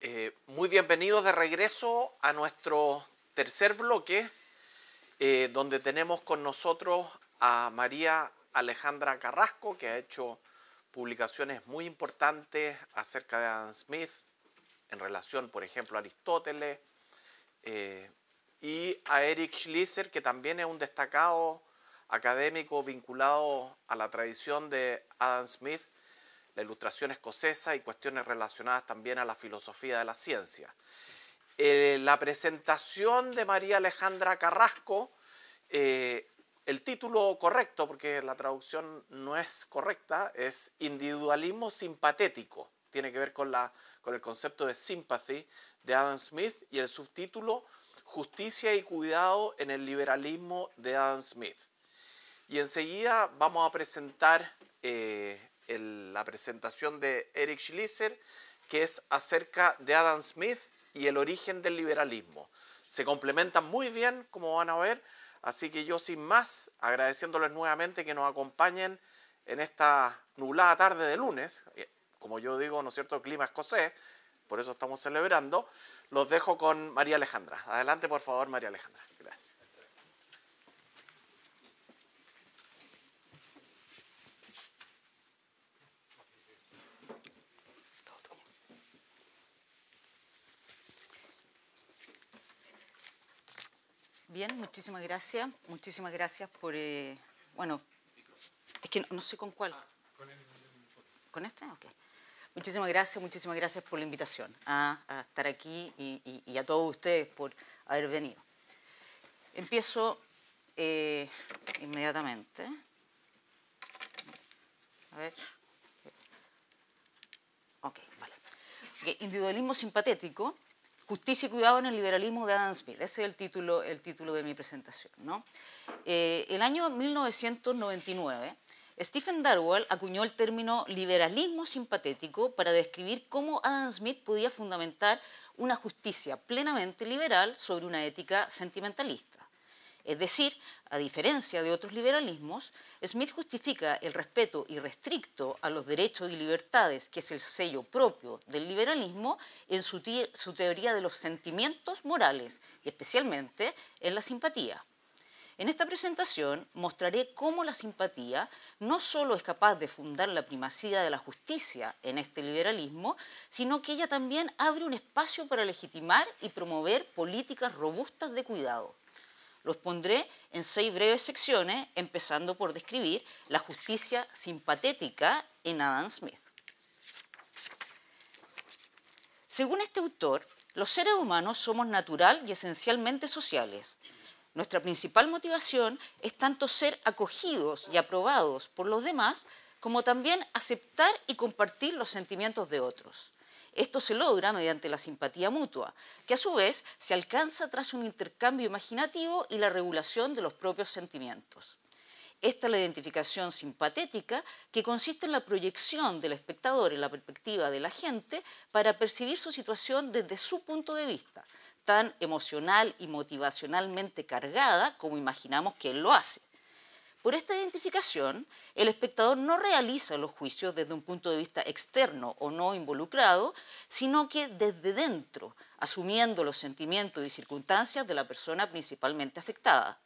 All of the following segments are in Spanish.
Eh, muy bienvenidos de regreso a nuestro tercer bloque, eh, donde tenemos con nosotros a María Alejandra Carrasco, que ha hecho publicaciones muy importantes acerca de Adam Smith, en relación, por ejemplo, a Aristóteles, eh, y a Eric Schlisser, que también es un destacado académico vinculado a la tradición de Adam Smith la ilustración escocesa y cuestiones relacionadas también a la filosofía de la ciencia. Eh, la presentación de María Alejandra Carrasco, eh, el título correcto, porque la traducción no es correcta, es Individualismo simpatético. Tiene que ver con, la, con el concepto de sympathy de Adam Smith y el subtítulo Justicia y cuidado en el liberalismo de Adam Smith. Y enseguida vamos a presentar eh, la presentación de Eric Schlisser, que es acerca de Adam Smith y el origen del liberalismo. Se complementan muy bien, como van a ver, así que yo sin más, agradeciéndoles nuevamente que nos acompañen en esta nublada tarde de lunes, eh, como yo digo, ¿no es cierto?, clima escocés, por eso estamos celebrando, los dejo con María Alejandra. Adelante, por favor, María Alejandra. Gracias. Bien, muchísimas gracias. Muchísimas gracias por... Eh, bueno, es que no, sé con cuál. Ah, con, este? Ok. Muchísimas gracias, muchísimas gracias por la invitación a, estar aquí y, a todos ustedes por haber venido. Empiezo eh, inmediatamente. A ver. Ok, vale. Individualismo simpatético Justicia y cuidado en el liberalismo de Adam Smith. Ese es el título, el título de mi presentación. En eh, el año 1999, Stephen Darwell acuñó el término liberalismo simpatético para describir cómo Adam Smith podía fundamentar una justicia plenamente liberal sobre una ética sentimentalista. Es decir, a diferencia de otros liberalismos, Smith justifica el respeto irrestricto a los derechos y libertades, que es el sello propio del liberalismo, en su, teoría de los sentimientos morales y especialmente en la simpatía. En esta presentación mostraré cómo la simpatía no solo es capaz de fundar la primacía de la justicia en este liberalismo, sino que ella también abre un espacio para legitimar y promover políticas robustas de cuidado. Los pondré en seis breves secciones, empezando por describir la justicia simpatética en Adam Smith. Según este autor, los seres humanos somos natural y esencialmente sociales. Nuestra principal motivación es tanto ser acogidos y aprobados por los demás, como también aceptar y compartir los sentimientos de otros. Esto se logra mediante la simpatía mutua, que a su vez se alcanza tras un intercambio imaginativo y la regulación de los propios sentimientos. Esta es la identificación simpatética que consiste en la proyección del espectador en la perspectiva de la gente para percibir su situación desde su punto de vista, tan emocional y motivacionalmente cargada como imaginamos que él lo hace. Por esta identificación, el espectador no realiza los juicios desde un punto de vista externo o no involucrado, sino que desde dentro, asumiendo los sentimientos y circunstancias de la persona principalmente afectada.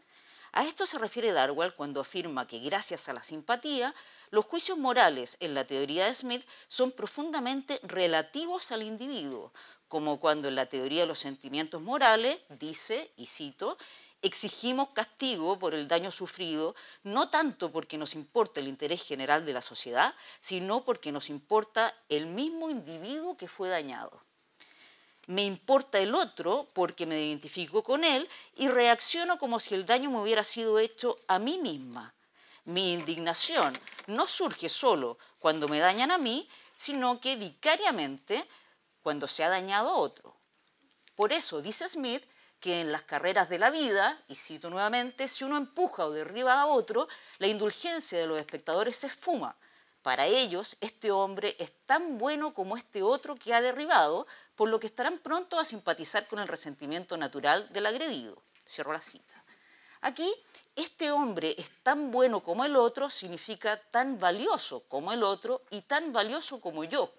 A esto se refiere Darwell cuando afirma que gracias a la simpatía, los juicios morales en la teoría de Smith son profundamente relativos al individuo, como cuando en la teoría de los sentimientos morales dice, y cito, exigimos castigo por el daño sufrido, no tanto porque nos importa el interés general de la sociedad, sino porque nos importa el mismo individuo que fue dañado. Me importa el otro porque me identifico con él y reacciono como si el daño me hubiera sido hecho a mí misma. Mi indignación no surge solo cuando me dañan a mí, sino que vicariamente cuando se ha dañado a otro. Por eso, dice Smith, que en las carreras de la vida, y cito nuevamente, si uno empuja o derriba a otro, la indulgencia de los espectadores se esfuma. Para ellos, este hombre es tan bueno como este otro que ha derribado, por lo que estarán pronto a simpatizar con el resentimiento natural del agredido. Cierro la cita. Aquí, este hombre es tan bueno como el otro significa tan valioso como el otro y tan valioso como yo.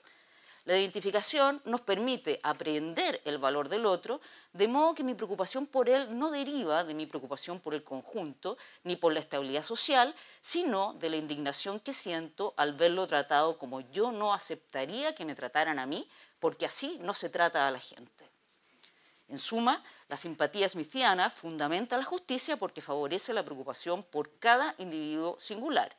La identificación nos permite aprender el valor del otro, de modo que mi preocupación por él no deriva de mi preocupación por el conjunto ni por la estabilidad social, sino de la indignación que siento al verlo tratado como yo no aceptaría que me trataran a mí, porque así no se trata a la gente. En suma, la simpatía smithiana fundamenta la justicia porque favorece la preocupación por cada individuo singular.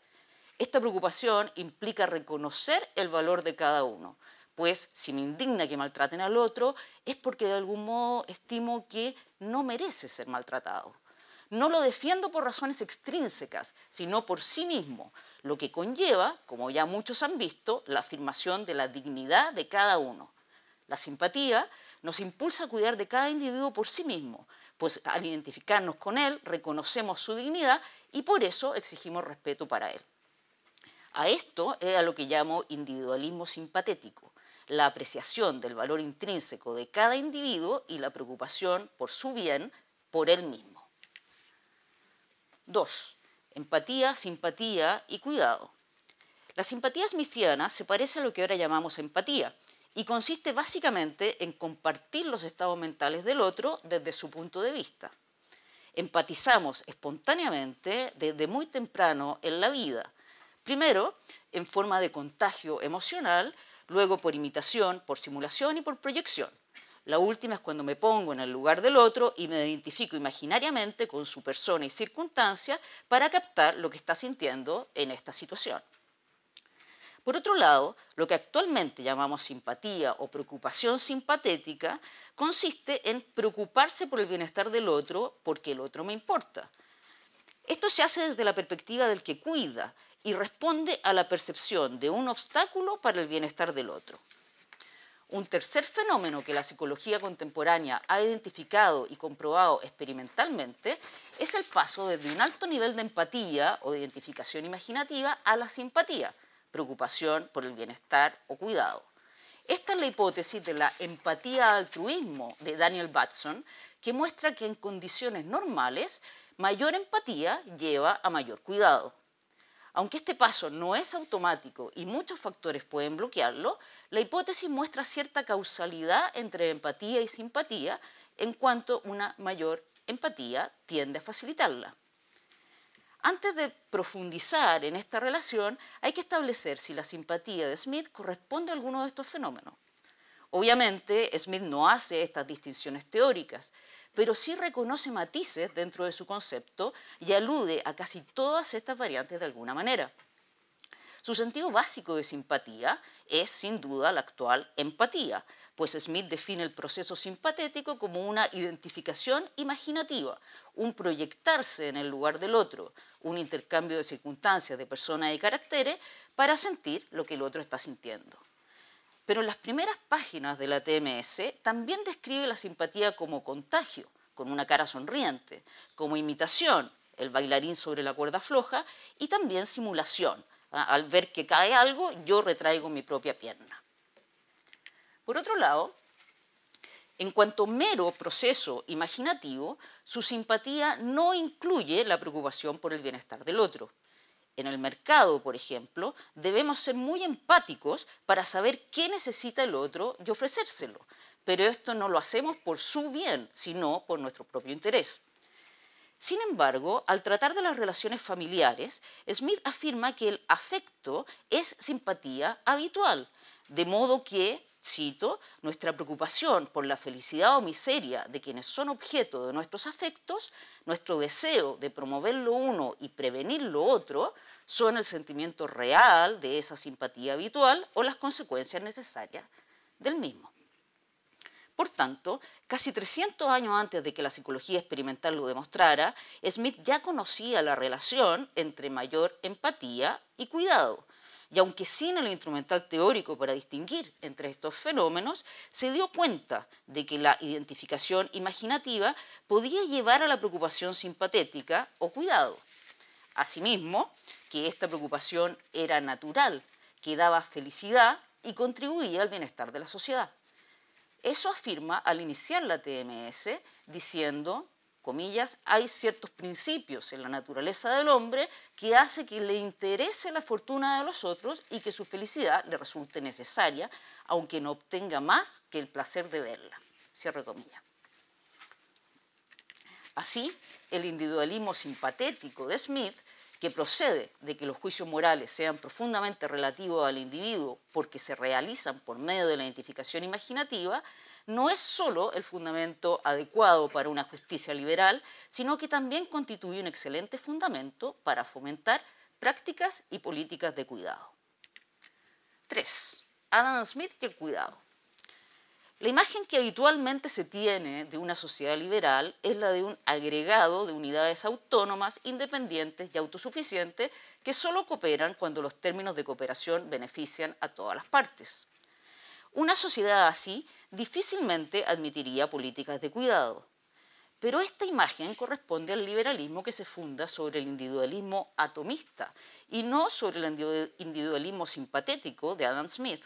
Esta preocupación implica reconocer el valor de cada uno, pues si me indigna que maltraten al otro, es porque de algún modo estimo que no merece ser maltratado. No lo defiendo por razones extrínsecas, sino por sí mismo, lo que conlleva, como ya muchos han visto, la afirmación de la dignidad de cada uno. La simpatía nos impulsa a cuidar de cada individuo por sí mismo, pues al identificarnos con él reconocemos su dignidad y por eso exigimos respeto para él. A esto es a lo que llamo individualismo simpatético, la apreciación del valor intrínseco de cada individuo y la preocupación por su bien, por él mismo. 2. Empatía, simpatía y cuidado. La simpatía smithiana se parece a lo que ahora llamamos empatía y consiste básicamente en compartir los estados mentales del otro desde su punto de vista. Empatizamos espontáneamente desde muy temprano en la vida, primero en forma de contagio emocional, luego por imitación, por simulación y por proyección. La última es cuando me pongo en el lugar del otro y me identifico imaginariamente con su persona y circunstancia para captar lo que está sintiendo en esta situación. Por otro lado, lo que actualmente llamamos simpatía o preocupación simpatética consiste en preocuparse por el bienestar del otro porque el otro me importa. Esto se hace desde la perspectiva del que cuida y responde a la percepción de un obstáculo para el bienestar del otro. Un tercer fenómeno que la psicología contemporánea ha identificado y comprobado experimentalmente es el paso desde un alto nivel de empatía o de identificación imaginativa a la simpatía, preocupación por el bienestar o cuidado. Esta es la hipótesis de la empatía altruismo de Daniel Batson, que muestra que en condiciones normales mayor empatía lleva a mayor cuidado. Aunque este paso no es automático y muchos factores pueden bloquearlo, la hipótesis muestra cierta causalidad entre empatía y simpatía en cuanto una mayor empatía tiende a facilitarla. Antes de profundizar en esta relación, hay que establecer si la simpatía de Smith corresponde a alguno de estos fenómenos. Obviamente, Smith no hace estas distinciones teóricas, pero sí reconoce matices dentro de su concepto y alude a casi todas estas variantes de alguna manera. Su sentido básico de simpatía es sin duda la actual empatía, pues Smith define el proceso simpatético como una identificación imaginativa, un proyectarse en el lugar del otro, un intercambio de circunstancias, de personas y caracteres para sentir lo que el otro está sintiendo. Pero en las primeras páginas de la TMS también describe la simpatía como contagio, con una cara sonriente, como imitación, el bailarín sobre la cuerda floja, y también simulación. Ah, al ver que cae algo, yo retraigo mi propia pierna. Por otro lado, en cuanto mero proceso imaginativo, su simpatía no incluye la preocupación por el bienestar del otro, en el mercado, por ejemplo, debemos ser muy empáticos para saber qué necesita el otro y ofrecérselo. Pero esto no lo hacemos por su bien, sino por nuestro propio interés. Sin embargo, al tratar de las relaciones familiares, Smith afirma que el afecto es simpatía habitual, de modo que cito, nuestra preocupación por la felicidad o miseria de quienes son objeto de nuestros afectos, nuestro deseo de promover lo uno y prevenir lo otro, son el sentimiento real de esa simpatía habitual o las consecuencias necesarias del mismo. Por tanto, casi 300 años antes de que la psicología experimental lo demostrara, Smith ya conocía la relación entre mayor empatía y cuidado, y aunque sin el instrumental teórico para distinguir entre estos fenómenos, se dio cuenta de que la identificación imaginativa podía llevar a la preocupación simpatética o cuidado. Asimismo, que esta preocupación era natural, que daba felicidad y contribuía al bienestar de la sociedad. Eso afirma al iniciar la TMS diciendo, comillas, hay ciertos principios en la naturaleza del hombre que hace que le interese la fortuna de los otros y que su felicidad le resulte necesaria, aunque no obtenga más que el placer de verla. Cierre comillas. Así, el individualismo simpatético de Smith que procede de que los juicios morales sean profundamente relativos al individuo porque se realizan por medio de la identificación imaginativa, no es solo el fundamento adecuado para una justicia liberal, sino que también constituye un excelente fundamento para fomentar prácticas y políticas de cuidado. 3. Adam Smith y el cuidado. La imagen que habitualmente se tiene de una sociedad liberal es la de un agregado de unidades autónomas, independientes y autosuficientes que solo cooperan cuando los términos de cooperación benefician a todas las partes. Una sociedad así difícilmente admitiría políticas de cuidado. Pero esta imagen corresponde al liberalismo que se funda sobre el individualismo atomista y no sobre el individualismo simpatético de Adam Smith,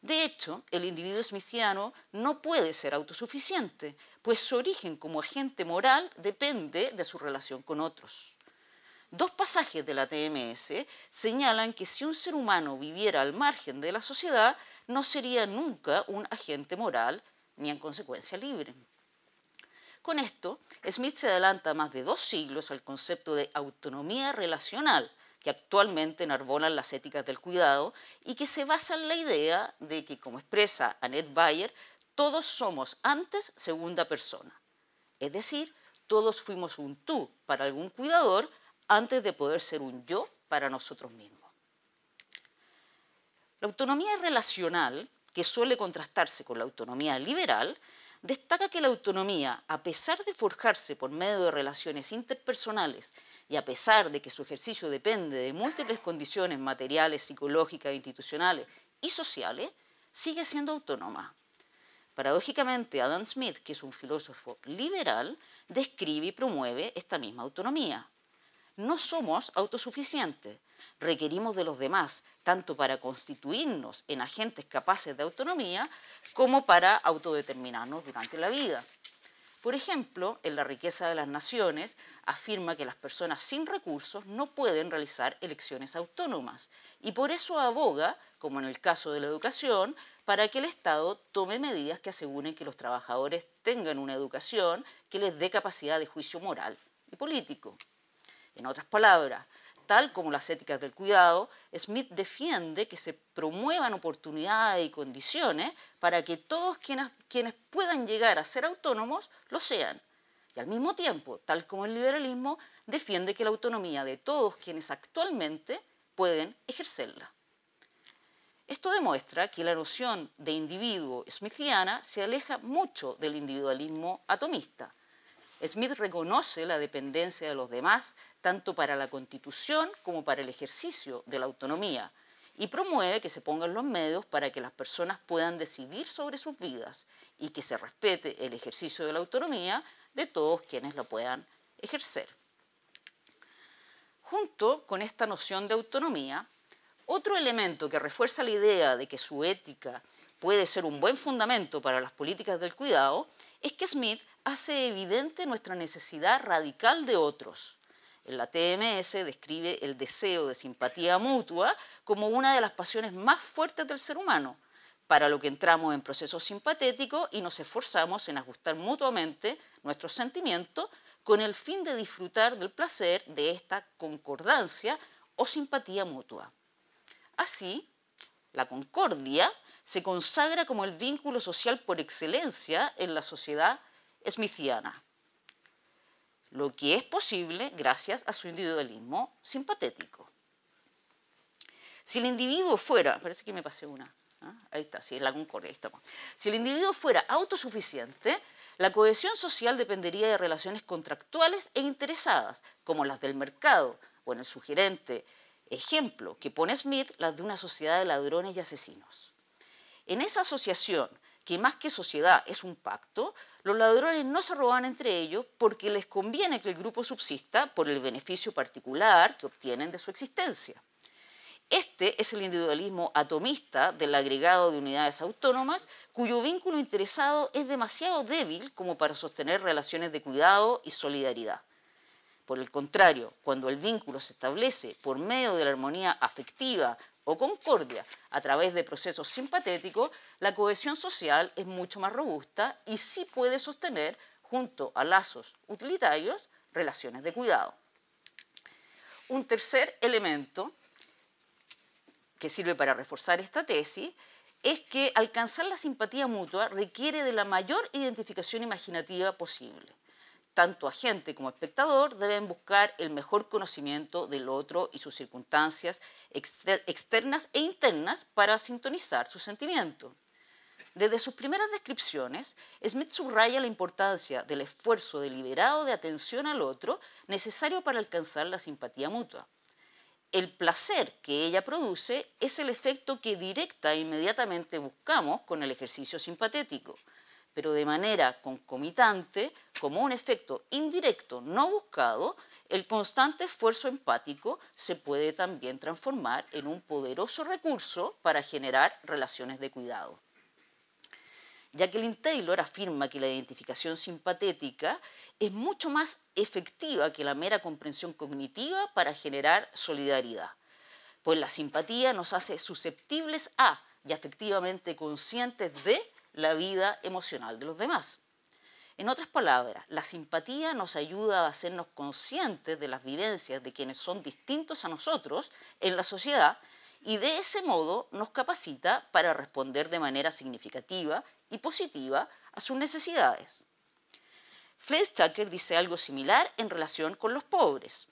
de hecho, el individuo smithiano no puede ser autosuficiente, pues su origen como agente moral depende de su relación con otros. Dos pasajes de la TMS señalan que si un ser humano viviera al margen de la sociedad, no sería nunca un agente moral ni en consecuencia libre. Con esto, Smith se adelanta más de dos siglos al concepto de autonomía relacional, actualmente enarbolan las éticas del cuidado y que se basa en la idea de que, como expresa Annette Bayer, todos somos antes segunda persona. Es decir, todos fuimos un tú para algún cuidador antes de poder ser un yo para nosotros mismos. La autonomía relacional, que suele contrastarse con la autonomía liberal, destaca que la autonomía, a pesar de forjarse por medio de relaciones interpersonales y a pesar de que su ejercicio depende de múltiples condiciones materiales, psicológicas, institucionales y sociales, sigue siendo autónoma. Paradójicamente, Adam Smith, que es un filósofo liberal, describe y promueve esta misma autonomía. No somos autosuficientes, requerimos de los demás, tanto para constituirnos en agentes capaces de autonomía como para autodeterminarnos durante la vida. Por ejemplo, en La riqueza de las naciones afirma que las personas sin recursos no pueden realizar elecciones autónomas y por eso aboga, como en el caso de la educación, para que el Estado tome medidas que aseguren que los trabajadores tengan una educación que les dé capacidad de juicio moral y político. En otras palabras, tal como las éticas del cuidado, Smith defiende que se promuevan oportunidades y condiciones para que todos quienes, puedan llegar a ser autónomos lo sean. Y al mismo tiempo, tal como el liberalismo, defiende que la autonomía de todos quienes actualmente pueden ejercerla. Esto demuestra que la noción de individuo smithiana se aleja mucho del individualismo atomista, Smith reconoce la dependencia de los demás tanto para la constitución como para el ejercicio de la autonomía y promueve que se pongan los medios para que las personas puedan decidir sobre sus vidas y que se respete el ejercicio de la autonomía de todos quienes la puedan ejercer. Junto con esta noción de autonomía, otro elemento que refuerza la idea de que su ética puede ser un buen fundamento para las políticas del cuidado, es que Smith hace evidente nuestra necesidad radical de otros. En la TMS describe el deseo de simpatía mutua como una de las pasiones más fuertes del ser humano, para lo que entramos en proceso simpatético y nos esforzamos en ajustar mutuamente nuestros sentimientos con el fin de disfrutar del placer de esta concordancia o simpatía mutua. Así, la concordia se consagra como el vínculo social por excelencia en la sociedad smithiana, lo que es posible gracias a su individualismo simpatético. Si el individuo fuera, parece que me pasé una, ¿ah? Ahí está, sí, la Si el individuo fuera autosuficiente, la cohesión social dependería de relaciones contractuales e interesadas, como las del mercado, o en el sugerente ejemplo que pone Smith, las de una sociedad de ladrones y asesinos. En esa asociación, que más que sociedad es un pacto, los ladrones no se roban entre ellos porque les conviene que el grupo subsista por el beneficio particular que obtienen de su existencia. Este es el individualismo atomista del agregado de unidades autónomas cuyo vínculo interesado es demasiado débil como para sostener relaciones de cuidado y solidaridad. Por el contrario, cuando el vínculo se establece por medio de la armonía afectiva, o concordia a través de procesos simpatéticos, la cohesión social es mucho más robusta y sí puede sostener, junto a lazos utilitarios, relaciones de cuidado. Un tercer elemento que sirve para reforzar esta tesis es que alcanzar la simpatía mutua requiere de la mayor identificación imaginativa posible tanto agente como espectador, deben buscar el mejor conocimiento del otro y sus circunstancias externas e internas para sintonizar su sentimiento. Desde sus primeras descripciones, Smith subraya la importancia del esfuerzo deliberado de atención al otro necesario para alcanzar la simpatía mutua. El placer que ella produce es el efecto que directa e inmediatamente buscamos con el ejercicio simpatético pero de manera concomitante, como un efecto indirecto no buscado, el constante esfuerzo empático se puede también transformar en un poderoso recurso para generar relaciones de cuidado. Jacqueline Taylor afirma que la identificación simpatética es mucho más efectiva que la mera comprensión cognitiva para generar solidaridad, pues la simpatía nos hace susceptibles a y efectivamente conscientes de la vida emocional de los demás. En otras palabras, la simpatía nos ayuda a hacernos conscientes de las vivencias de quienes son distintos a nosotros en la sociedad y de ese modo nos capacita para responder de manera significativa y positiva a sus necesidades. Fletcher dice algo similar en relación con los pobres.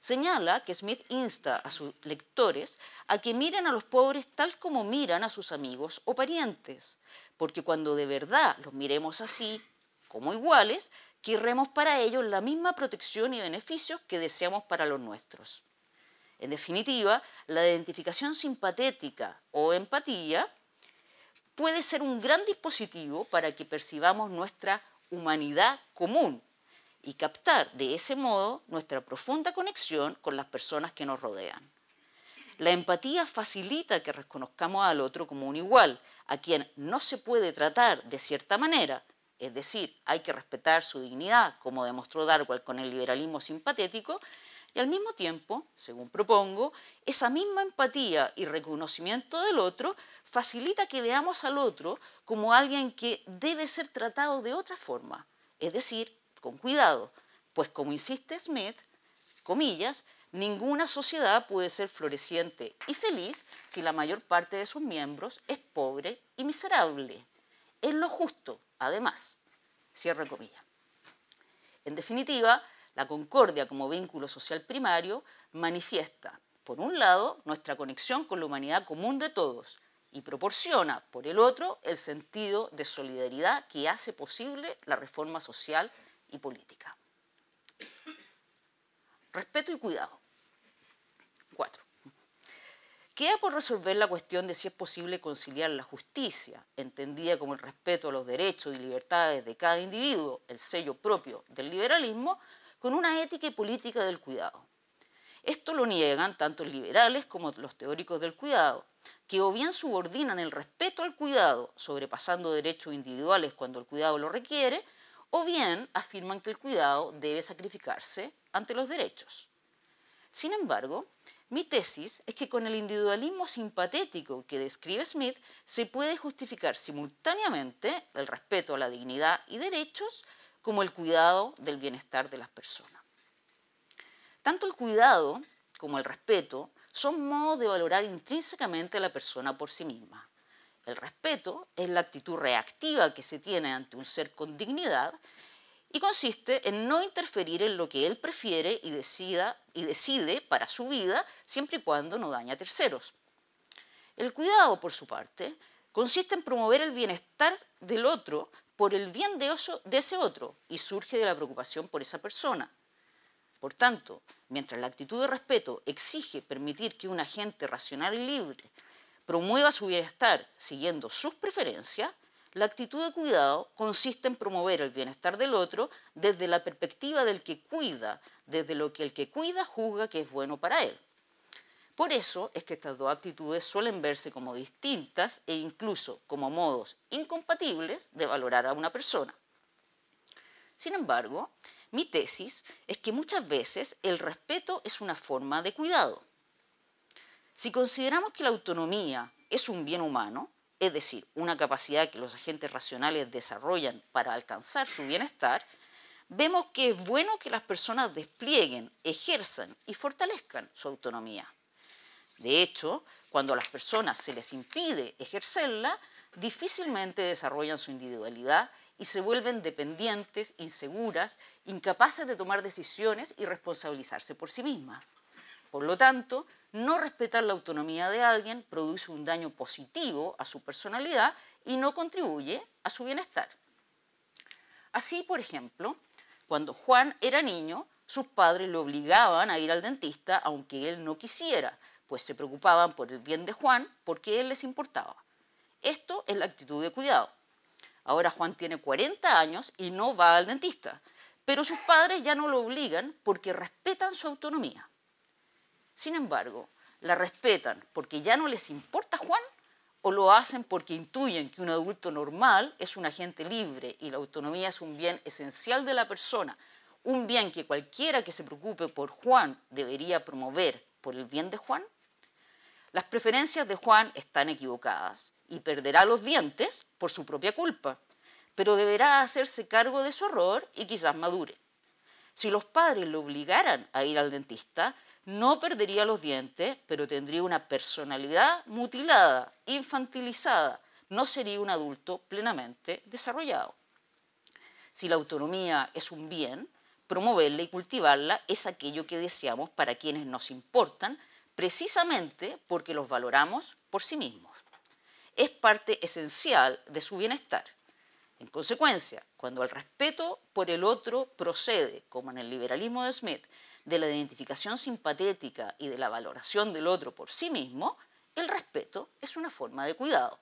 Señala que Smith insta a sus lectores a que miren a los pobres tal como miran a sus amigos o parientes, porque cuando de verdad los miremos así, como iguales, querremos para ellos la misma protección y beneficios que deseamos para los nuestros. En definitiva, la identificación simpatética o empatía puede ser un gran dispositivo para que percibamos nuestra humanidad común y captar de ese modo nuestra profunda conexión con las personas que nos rodean. La empatía facilita que reconozcamos al otro como un igual, a quien no se puede tratar de cierta manera, es decir, hay que respetar su dignidad, como demostró Darwell con el liberalismo simpatético, y al mismo tiempo, según propongo, esa misma empatía y reconocimiento del otro facilita que veamos al otro como alguien que debe ser tratado de otra forma, es decir, con cuidado, pues como insiste Smith, comillas, Ninguna sociedad puede ser floreciente y feliz si la mayor parte de sus miembros es pobre y miserable. Es lo justo, además. Cierra comillas. En definitiva, la concordia como vínculo social primario manifiesta, por un lado, nuestra conexión con la humanidad común de todos y proporciona, por el otro, el sentido de solidaridad que hace posible la reforma social y política. Respeto y cuidado. 4. Queda por resolver la cuestión de si es posible conciliar la justicia, entendida como el respeto a los derechos y libertades de cada individuo, el sello propio del liberalismo, con una ética y política del cuidado. Esto lo niegan tanto liberales como los teóricos del cuidado, que o bien subordinan el respeto al cuidado, sobrepasando derechos individuales cuando el cuidado lo requiere, o bien afirman que el cuidado debe sacrificarse ante los derechos. Sin embargo, mi tesis es que con el individualismo simpatético que describe Smith se puede justificar simultáneamente el respeto a la dignidad y derechos como el cuidado del bienestar de las personas. Tanto el cuidado como el respeto son modos de valorar intrínsecamente a la persona por sí misma. El respeto es la actitud reactiva que se tiene ante un ser con dignidad y consiste en no interferir en lo que él prefiere y, decida, y decide para su vida siempre y cuando no daña a terceros. El cuidado, por su parte, consiste en promover el bienestar del otro por el bien de, de ese otro y surge de la preocupación por esa persona. Por tanto, mientras la actitud de respeto exige permitir que un agente racional y libre promueva su bienestar siguiendo sus preferencias, la actitud de cuidado consiste en promover el bienestar del otro desde la perspectiva del que cuida, desde lo que el que cuida juzga que es bueno para él. Por eso es que estas dos actitudes suelen verse como distintas e incluso como modos incompatibles de valorar a una persona. Sin embargo, mi tesis es que muchas veces el respeto es una forma de cuidado. Si consideramos que la autonomía es un bien humano, es decir, una capacidad que los agentes racionales desarrollan para alcanzar su bienestar, vemos que es bueno que las personas desplieguen, ejerzan y fortalezcan su autonomía. De hecho, cuando a las personas se les impide ejercerla, difícilmente desarrollan su individualidad y se vuelven dependientes, inseguras, incapaces de tomar decisiones y responsabilizarse por sí mismas. Por lo tanto, no respetar la autonomía de alguien produce un daño positivo a su personalidad y no contribuye a su bienestar. Así, por ejemplo, cuando Juan era niño, sus padres lo obligaban a ir al dentista aunque él no quisiera, pues se preocupaban por el bien de Juan porque él les importaba. Esto es la actitud de cuidado. Ahora Juan tiene 40 años y no va al dentista, pero sus padres ya no lo obligan porque respetan su autonomía. Sin embargo, la respetan porque ya no les importa Juan o lo hacen porque intuyen que un adulto normal es un agente libre y la autonomía es un bien esencial de la persona, un bien que cualquiera que se preocupe por Juan debería promover por el bien de Juan? Las preferencias de Juan están equivocadas y perderá los dientes por su propia culpa, pero deberá hacerse cargo de su error y quizás madure. Si los padres lo obligaran a ir al dentista, no perdería los dientes, pero tendría una personalidad mutilada, infantilizada. No sería un adulto plenamente desarrollado. Si la autonomía es un bien, promoverla y cultivarla es aquello que deseamos para quienes nos importan, precisamente porque los valoramos por sí mismos. Es parte esencial de su bienestar. En consecuencia, cuando el respeto por el otro procede, como en el liberalismo de Smith, de la identificación simpatética y de la valoración del otro por sí mismo, el respeto es una forma de cuidado.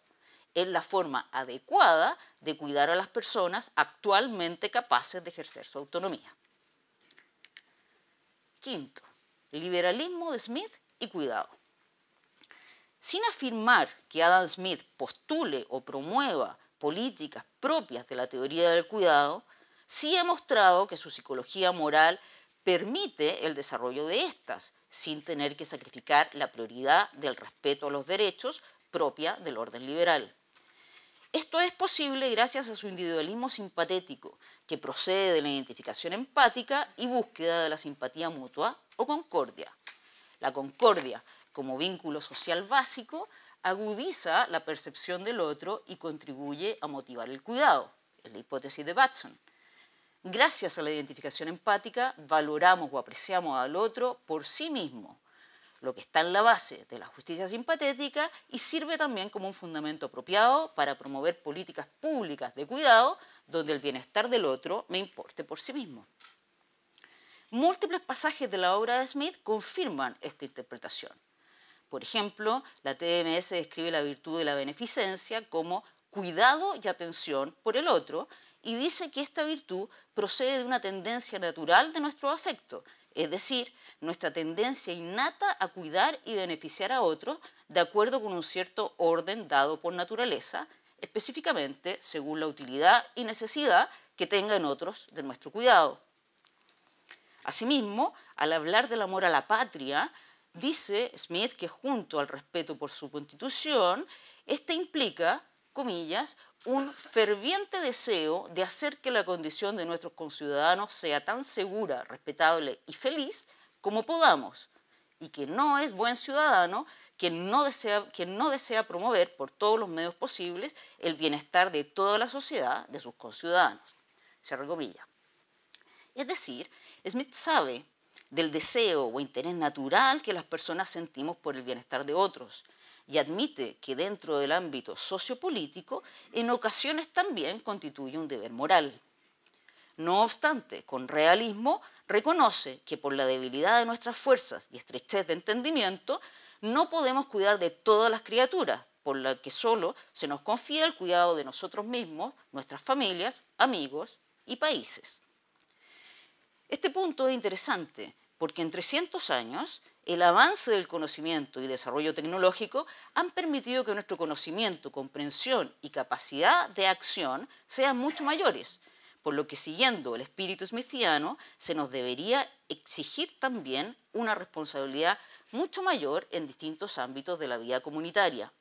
Es la forma adecuada de cuidar a las personas actualmente capaces de ejercer su autonomía. Quinto, liberalismo de Smith y cuidado. Sin afirmar que Adam Smith postule o promueva políticas propias de la teoría del cuidado, sí he mostrado que su psicología moral permite el desarrollo de estas, sin tener que sacrificar la prioridad del respeto a los derechos propia del orden liberal. Esto es posible gracias a su individualismo simpatético, que procede de la identificación empática y búsqueda de la simpatía mutua o concordia. La concordia, como vínculo social básico, agudiza la percepción del otro y contribuye a motivar el cuidado, es la hipótesis de Batson Gracias a la identificación empática valoramos o apreciamos al otro por sí mismo, lo que está en la base de la justicia simpatética y sirve también como un fundamento apropiado para promover políticas públicas de cuidado donde el bienestar del otro me importe por sí mismo. Múltiples pasajes de la obra de Smith confirman esta interpretación. Por ejemplo, la TMS describe la virtud de la beneficencia como cuidado y atención por el otro y dice que esta virtud procede de una tendencia natural de nuestro afecto, es decir, nuestra tendencia innata a cuidar y beneficiar a otros de acuerdo con un cierto orden dado por naturaleza, específicamente según la utilidad y necesidad que tengan otros de nuestro cuidado. Asimismo, al hablar del amor a la patria, dice Smith que junto al respeto por su constitución, este implica, comillas, un ferviente deseo de hacer que la condición de nuestros conciudadanos sea tan segura, respetable y feliz como podamos, y que no es buen ciudadano quien no desea, promover por todos los medios posibles el bienestar de toda la sociedad, de sus conciudadanos. Se recomilla. Es decir, Smith sabe del deseo o interés natural que las personas sentimos por el bienestar de otros, y admite que dentro del ámbito sociopolítico en ocasiones también constituye un deber moral. No obstante, con realismo reconoce que por la debilidad de nuestras fuerzas y estrechez de entendimiento, no podemos cuidar de todas las criaturas, por la que solo se nos confía el cuidado de nosotros mismos, nuestras familias, amigos y países. Este punto es interesante porque en 300 años el avance del conocimiento y desarrollo tecnológico han permitido que nuestro conocimiento, comprensión y capacidad de acción sean mucho mayores, por lo que siguiendo el espíritu smithiano se nos debería exigir también una responsabilidad mucho mayor en distintos ámbitos de la vida comunitaria.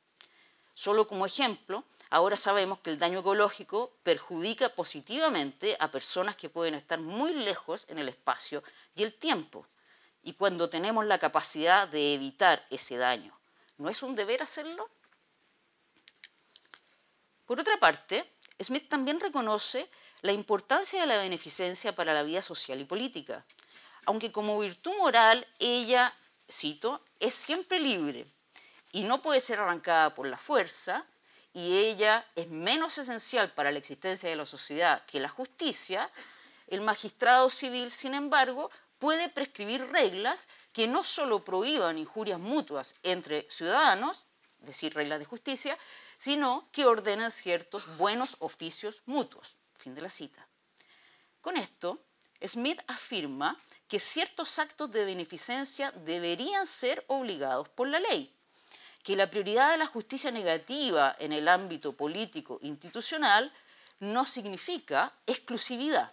Solo como ejemplo, ahora sabemos que el daño ecológico perjudica positivamente a personas que pueden estar muy lejos en el espacio y el tiempo y cuando tenemos la capacidad de evitar ese daño. ¿No es un deber hacerlo? Por otra parte, Smith también reconoce la importancia de la beneficencia para la vida social y política, aunque como virtud moral ella, cito, es siempre libre y no puede ser arrancada por la fuerza, y ella es menos esencial para la existencia de la sociedad que la justicia, el magistrado civil, sin embargo, puede prescribir reglas que no solo prohíban injurias mutuas entre ciudadanos, es decir, reglas de justicia, sino que ordenen ciertos buenos oficios mutuos. Fin de la cita. Con esto, Smith afirma que ciertos actos de beneficencia deberían ser obligados por la ley, que la prioridad de la justicia negativa en el ámbito político institucional no significa exclusividad,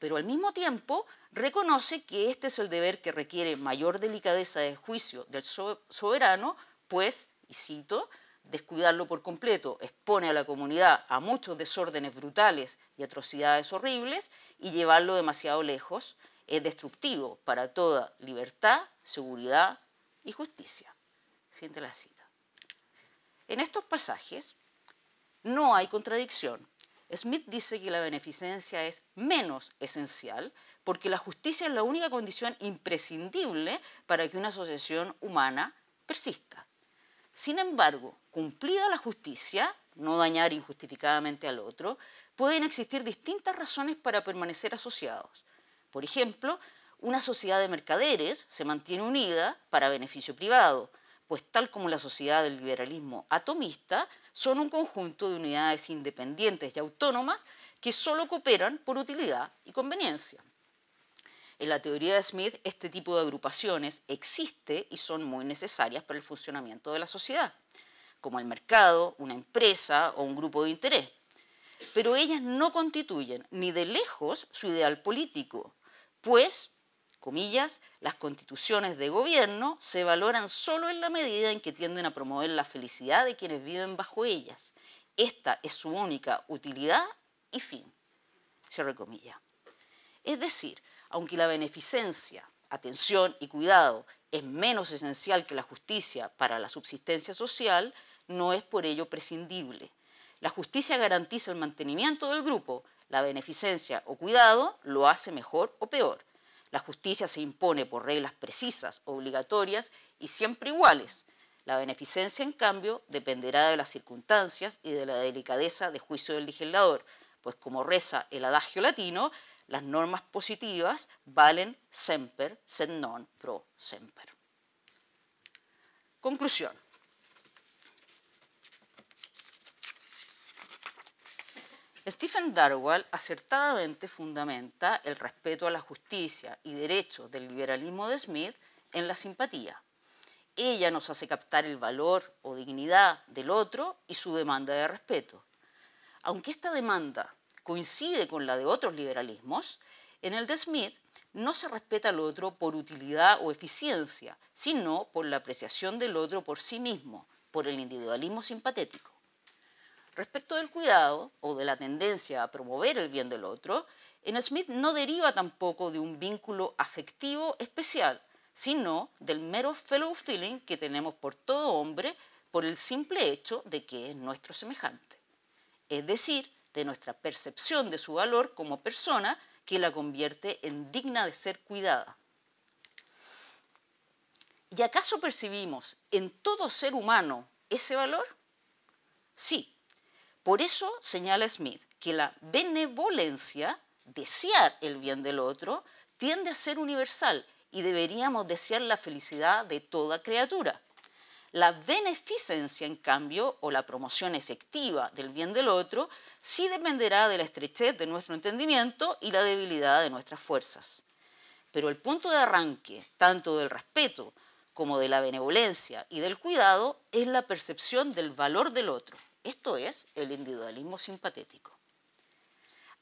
pero al mismo tiempo reconoce que este es el deber que requiere mayor delicadeza de juicio del soberano, pues, y cito, descuidarlo por completo expone a la comunidad a muchos desórdenes brutales y atrocidades horribles y llevarlo demasiado lejos es destructivo para toda libertad, seguridad y justicia. Fin la cita. En estos pasajes no hay contradicción Smith dice que la beneficencia es menos esencial porque la justicia es la única condición imprescindible para que una asociación humana persista. Sin embargo, cumplida la justicia, no dañar injustificadamente al otro, pueden existir distintas razones para permanecer asociados. Por ejemplo, una sociedad de mercaderes se mantiene unida para beneficio privado, pues tal como la sociedad del liberalismo atomista, son un conjunto de unidades independientes y autónomas que solo cooperan por utilidad y conveniencia. En la teoría de Smith, este tipo de agrupaciones existe y son muy necesarias para el funcionamiento de la sociedad, como el mercado, una empresa o un grupo de interés. Pero ellas no constituyen ni de lejos su ideal político, pues comillas, las constituciones de gobierno se valoran solo en la medida en que tienden a promover la felicidad de quienes viven bajo ellas. Esta es su única utilidad y fin. Cierre comillas. Es decir, aunque la beneficencia, atención y cuidado es menos esencial que la justicia para la subsistencia social, no es por ello prescindible. La justicia garantiza el mantenimiento del grupo, la beneficencia o cuidado lo hace mejor o peor. La justicia se impone por reglas precisas, obligatorias y siempre iguales. La beneficencia, en cambio, dependerá de las circunstancias y de la delicadeza de juicio del legislador, pues como reza el adagio latino, las normas positivas valen semper sed non pro semper. Conclusión. Stephen Darwell acertadamente fundamenta el respeto a la justicia y derechos del liberalismo de Smith en la simpatía. Ella nos hace captar el valor o dignidad del otro y su demanda de respeto. Aunque esta demanda coincide con la de otros liberalismos, en el de Smith no se respeta al otro por utilidad o eficiencia, sino por la apreciación del otro por sí mismo, por el individualismo simpatético. Respecto del cuidado o de la tendencia a promover el bien del otro, en Smith no deriva tampoco de un vínculo afectivo especial, sino del mero fellow feeling que tenemos por todo hombre por el simple hecho de que es nuestro semejante, es decir, de nuestra percepción de su valor como persona que la convierte en digna de ser cuidada. ¿Y acaso percibimos en todo ser humano ese valor? Sí, por eso señala Smith que la benevolencia, desear el bien del otro, tiende a ser universal y deberíamos desear la felicidad de toda criatura. La beneficencia, en cambio, o la promoción efectiva del bien del otro, sí dependerá de la estrechez de nuestro entendimiento y la debilidad de nuestras fuerzas. Pero el punto de arranque, tanto del respeto como de la benevolencia y del cuidado, es la percepción del valor del otro. Esto es el individualismo simpatético.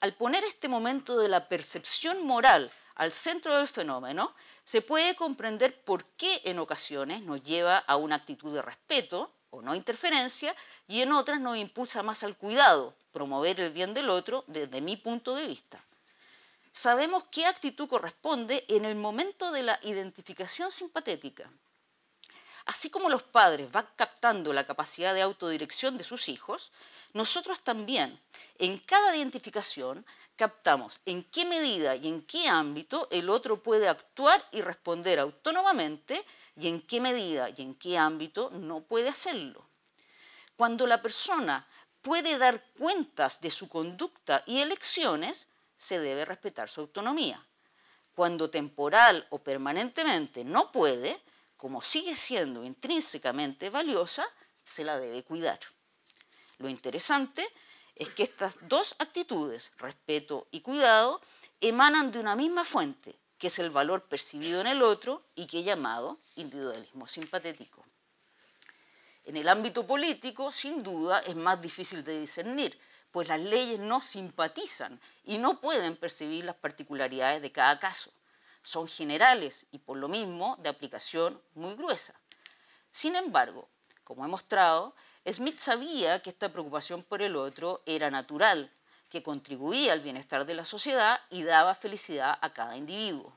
Al poner este momento de la percepción moral al centro del fenómeno, se puede comprender por qué en ocasiones nos lleva a una actitud de respeto o no interferencia y en otras nos impulsa más al cuidado, promover el bien del otro desde mi punto de vista. Sabemos qué actitud corresponde en el momento de la identificación simpatética. Así como los padres van captando la capacidad de autodirección de sus hijos, nosotros también en cada identificación captamos en qué medida y en qué ámbito el otro puede actuar y responder autónomamente y en qué medida y en qué ámbito no puede hacerlo. Cuando la persona puede dar cuentas de su conducta y elecciones, se debe respetar su autonomía. Cuando temporal o permanentemente no puede, como sigue siendo intrínsecamente valiosa, se la debe cuidar. Lo interesante es que estas dos actitudes, respeto y cuidado, emanan de una misma fuente, que es el valor percibido en el otro y que he llamado individualismo simpatético. En el ámbito político, sin duda, es más difícil de discernir, pues las leyes no simpatizan y no pueden percibir las particularidades de cada caso son generales y por lo mismo de aplicación muy gruesa. Sin embargo, como he mostrado, Smith sabía que esta preocupación por el otro era natural, que contribuía al bienestar de la sociedad y daba felicidad a cada individuo.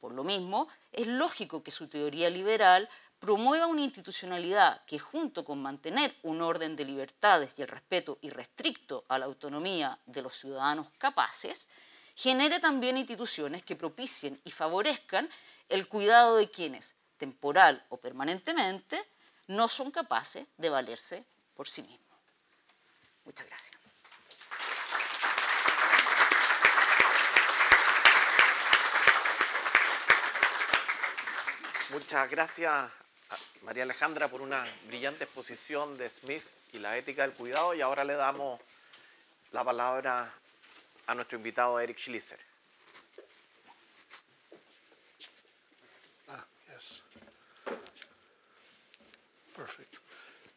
Por lo mismo, es lógico que su teoría liberal promueva una institucionalidad que, junto con mantener un orden de libertades y el respeto irrestricto a la autonomía de los ciudadanos capaces, genere también instituciones que propicien y favorezcan el cuidado de quienes, temporal o permanentemente, no son capaces de valerse por sí mismos. Muchas gracias. Muchas gracias, María Alejandra, por una brillante exposición de Smith y la ética del cuidado. Y ahora le damos la palabra a nuestro invitado Eric Schlisser. Ah, yes. Perfect.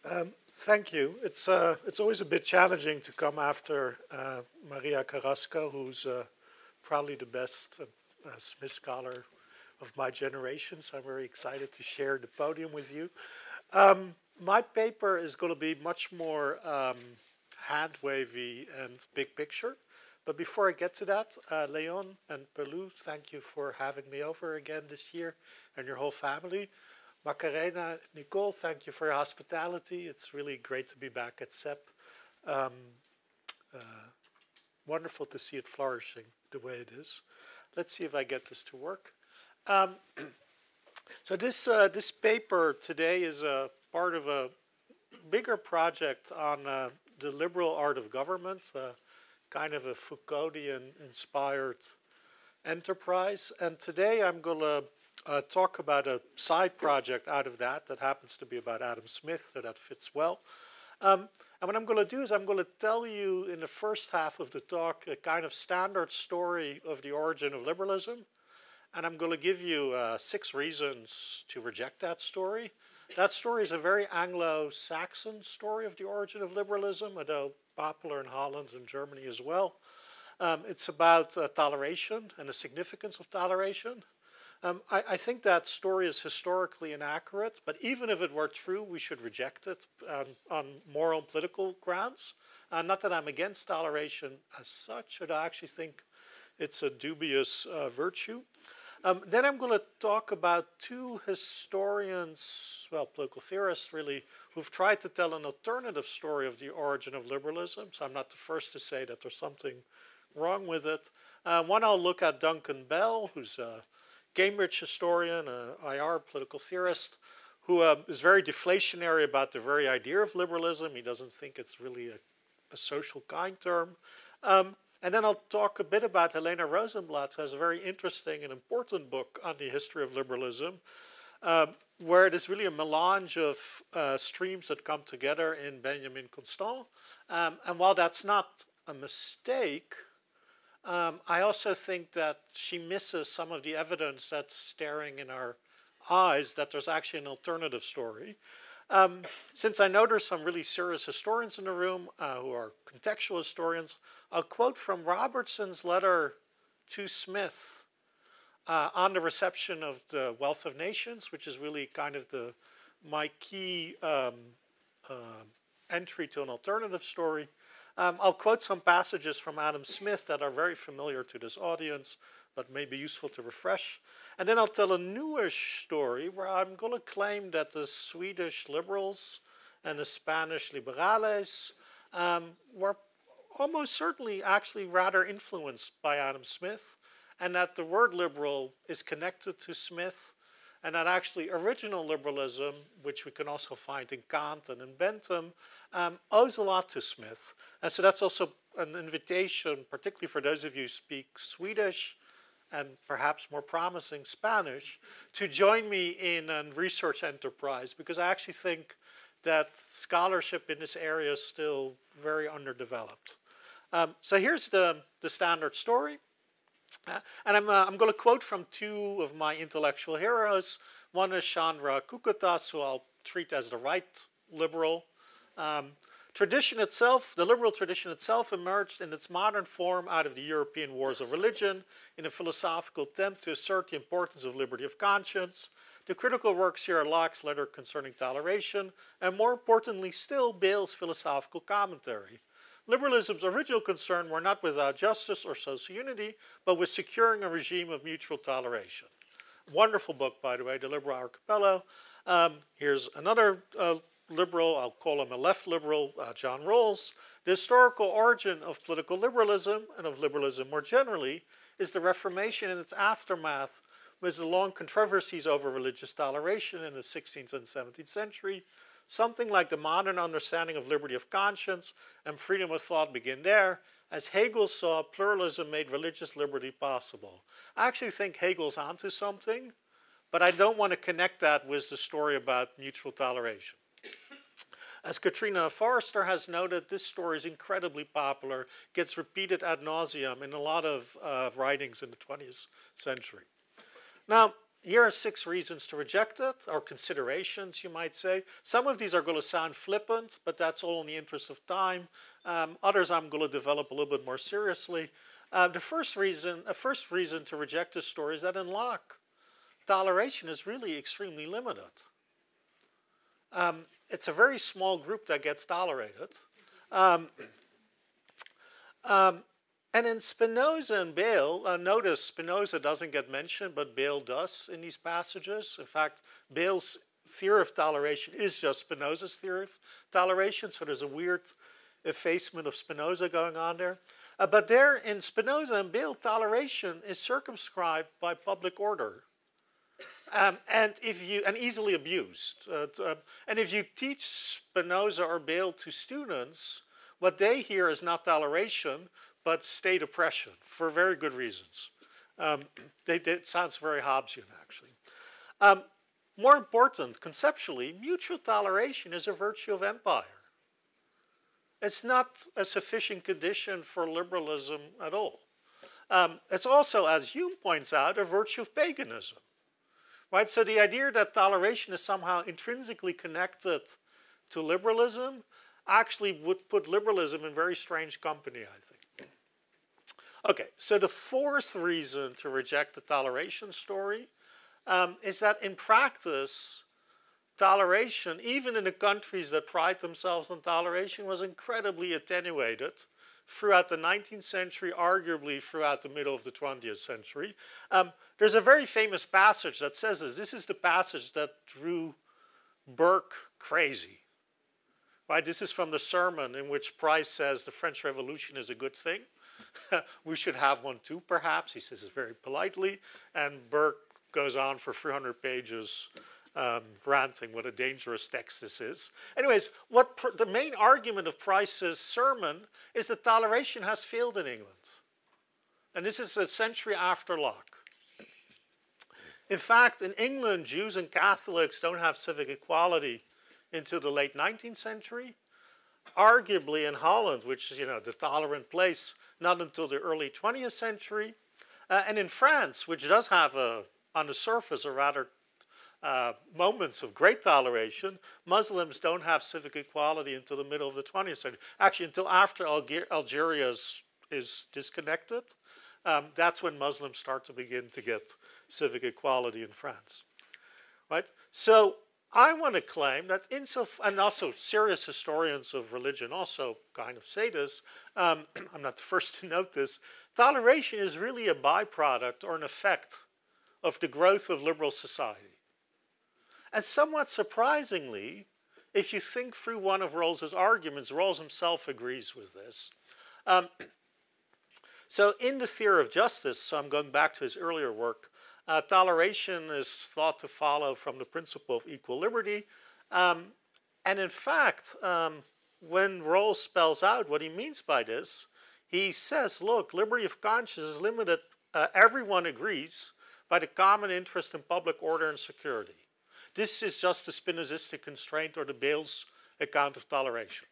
Um, thank you. It's, uh, it's always a bit challenging to come after uh, Maria Carrasco, who's uh, probably the best uh, uh, Smith scholar of my generation, so I'm very excited to share the podium with you. Um, my paper is going to be much more um, hand wavy and big picture. But before I get to that, uh, Leon and Pelu, thank you for having me over again this year and your whole family. Macarena, Nicole, thank you for your hospitality. It's really great to be back at SEP. Um, uh, wonderful to see it flourishing the way it is. Let's see if I get this to work. Um, so this uh, this paper today is a part of a bigger project on uh, the liberal art of government uh, kind of a Foucauldian inspired enterprise. And today I'm going to uh, talk about a side project out of that that happens to be about Adam Smith, so that fits well. Um, and what I'm going to do is I'm going to tell you in the first half of the talk a kind of standard story of the origin of liberalism. And I'm going to give you uh, six reasons to reject that story. That story is a very Anglo-Saxon story of the origin of liberalism, although popular in Holland and Germany as well. Um, it's about uh, toleration and the significance of toleration. Um, I, I, think that story is historically inaccurate, but even if it were true, we should reject it um, on moral and political grounds. Uh, not that I'm against toleration as such, but I actually think it's a dubious uh, virtue. Um, then I'm going to talk about two historians, well, political theorists really, who've tried to tell an alternative story of the origin of liberalism. So I'm not the first to say that there's something wrong with it. Uh, one I'll look at Duncan Bell, who's a Cambridge historian, an IR political theorist, who uh, is very deflationary about the very idea of liberalism. He doesn't think it's really a, a social kind term. Um, and then I'll talk a bit about Helena Rosenblatt, who has a very interesting and important book on the history of liberalism, um, where it is really a melange of uh, streams that come together in Benjamin Constant. Um, and while that's not a mistake, um, I also think that she misses some of the evidence that's staring in our eyes that there's actually an alternative story. Um, since I know there's some really serious historians in the room uh, who are contextual historians, a quote from Robertson's letter to Smith uh, on the reception of the Wealth of Nations, which is really kind of the my key um, uh, entry to an alternative story. Um, I'll quote some passages from Adam Smith that are very familiar to this audience, but may be useful to refresh. And then I'll tell a newer story where I'm going to claim that the Swedish liberals and the Spanish liberales um, were almost certainly actually rather influenced by Adam Smith, and that the word liberal is connected to Smith, and that actually original liberalism, which we can also find in Kant and in Bentham, um, owes a lot to Smith. And so that's also an invitation, particularly for those of you who speak Swedish, and perhaps more promising Spanish to join me in a research enterprise because I actually think that scholarship in this area is still very underdeveloped. Um, so here's the, the standard story. Uh, and I'm, uh, I'm going to quote from two of my intellectual heroes. One is Chandra Kukutas, who I'll treat as the right liberal. Um, Tradition itself, the liberal tradition itself, emerged in its modern form out of the European wars of religion in a philosophical attempt to assert the importance of liberty of conscience. The critical works here are Locke's letter concerning toleration, and more importantly still, Bale's philosophical commentary. Liberalism's original concern were not without justice or social unity, but with securing a regime of mutual toleration. Wonderful book, by the way, The Liberal Archipelago. Um, here's another uh, liberal, I'll call him a left liberal, uh, John Rawls, the historical origin of political liberalism and of liberalism more generally is the Reformation and its aftermath was the long controversies over religious toleration in the 16th and 17th century. Something like the modern understanding of liberty of conscience and freedom of thought begin there, as Hegel saw pluralism made religious liberty possible. I actually think Hegel's onto something, but I don't want to connect that with the story about mutual toleration. As Katrina Forrester has noted, this story is incredibly popular, gets repeated ad nauseum in a lot of uh, writings in the 20th century. Now, here are six reasons to reject it, or considerations, you might say. Some of these are going to sound flippant, but that's all in the interest of time. Um, others I'm going to develop a little bit more seriously. Uh, the first reason, uh, first reason to reject this story is that in Locke, toleration is really extremely limited. Um, it's a very small group that gets tolerated. Um, um, and in Spinoza and Bale, uh, notice Spinoza doesn't get mentioned, but Bale does in these passages. In fact, Bale's theory of toleration is just Spinoza's theory of toleration, so there's a weird effacement of Spinoza going on there. Uh, but there in Spinoza and Bale, toleration is circumscribed by public order. Um, and if you and easily abused. Uh, to, uh, and if you teach Spinoza or Bale to students, what they hear is not toleration, but state oppression for very good reasons. Um, they, they, it sounds very Hobbesian, actually. Um, more important, conceptually, mutual toleration is a virtue of empire. It's not a sufficient condition for liberalism at all. Um, it's also, as Hume points out, a virtue of paganism. Right? So the idea that toleration is somehow intrinsically connected to liberalism actually would put liberalism in very strange company, I think. Okay, so the fourth reason to reject the toleration story um, is that in practice, toleration, even in the countries that pride themselves on toleration, was incredibly attenuated throughout the 19th century, arguably throughout the middle of the 20th century. Um, there's a very famous passage that says this. This is the passage that drew Burke crazy. Right? This is from the sermon in which Price says the French Revolution is a good thing. we should have one too, perhaps. He says it very politely. And Burke goes on for 300 pages um, ranting what a dangerous text this is. Anyways, what the main argument of Price's sermon is that toleration has failed in England. And this is a century after Locke. In fact, in England, Jews and Catholics don't have civic equality until the late 19th century. Arguably in Holland, which is you know the tolerant place, not until the early 20th century. Uh, and in France, which does have a, on the surface a rather uh, moments of great toleration, Muslims don't have civic equality until the middle of the 20th century. Actually, until after Algeria is, is disconnected, um, that's when Muslims start to begin to get civic equality in France. Right? So I want to claim that insof and also serious historians of religion also kind of say this, um, I'm not the first to note this, toleration is really a byproduct or an effect of the growth of liberal society. And somewhat surprisingly, if you think through one of Rawls's arguments, Rawls himself agrees with this. Um, so in the theory of justice, so I'm going back to his earlier work, uh, toleration is thought to follow from the principle of equal liberty. Um, and in fact, um, when Rawls spells out what he means by this, he says, look, liberty of conscience is limited, uh, everyone agrees, by the common interest in public order and security. This is just the spinozistic constraint or the Bales account of toleration.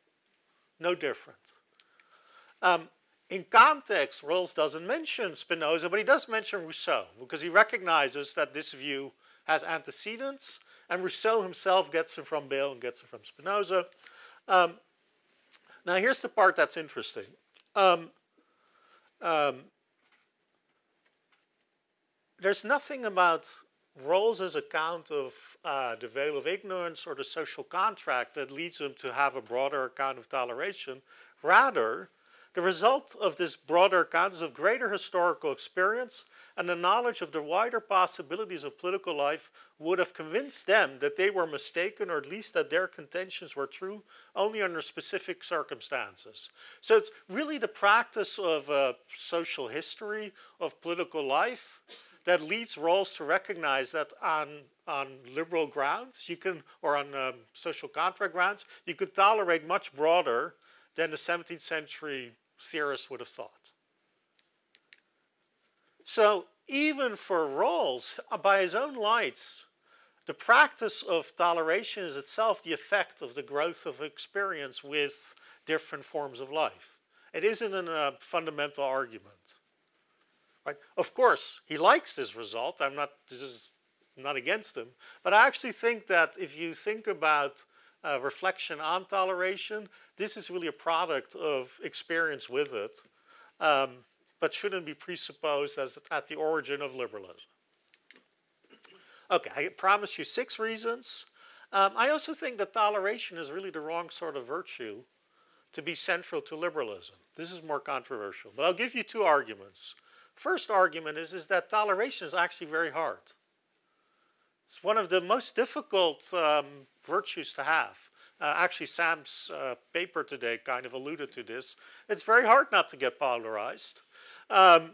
No different. Um, in context, Rawls doesn't mention Spinoza, but he does mention Rousseau because he recognizes that this view has antecedents, and Rousseau himself gets it from Bale and gets it from Spinoza. Um, now, here's the part that's interesting. Um, um, there's nothing about Rolle's account of uh, the veil of ignorance or the social contract that leads them to have a broader account of toleration. Rather, the result of this broader account is of greater historical experience and the knowledge of the wider possibilities of political life would have convinced them that they were mistaken or at least that their contentions were true only under specific circumstances. So it's really the practice of uh, social history, of political life, that leads Rawls to recognize that on, on liberal grounds, you can, or on um, social contract grounds, you could tolerate much broader than the 17th century theorists would have thought. So even for Rawls, uh, by his own lights, the practice of toleration is itself the effect of the growth of experience with different forms of life. It isn't a uh, fundamental argument. Right? Of course, he likes this result. I'm not, this is not against him. But I actually think that if you think about uh, reflection on toleration, this is really a product of experience with it, um, but shouldn't be presupposed as at the origin of liberalism. Okay, I promise you six reasons. Um, I also think that toleration is really the wrong sort of virtue to be central to liberalism. This is more controversial, but I'll give you two arguments. First argument is, is that toleration is actually very hard. It's one of the most difficult um, virtues to have. Uh, actually, Sam's uh, paper today kind of alluded to this. It's very hard not to get polarized. Um,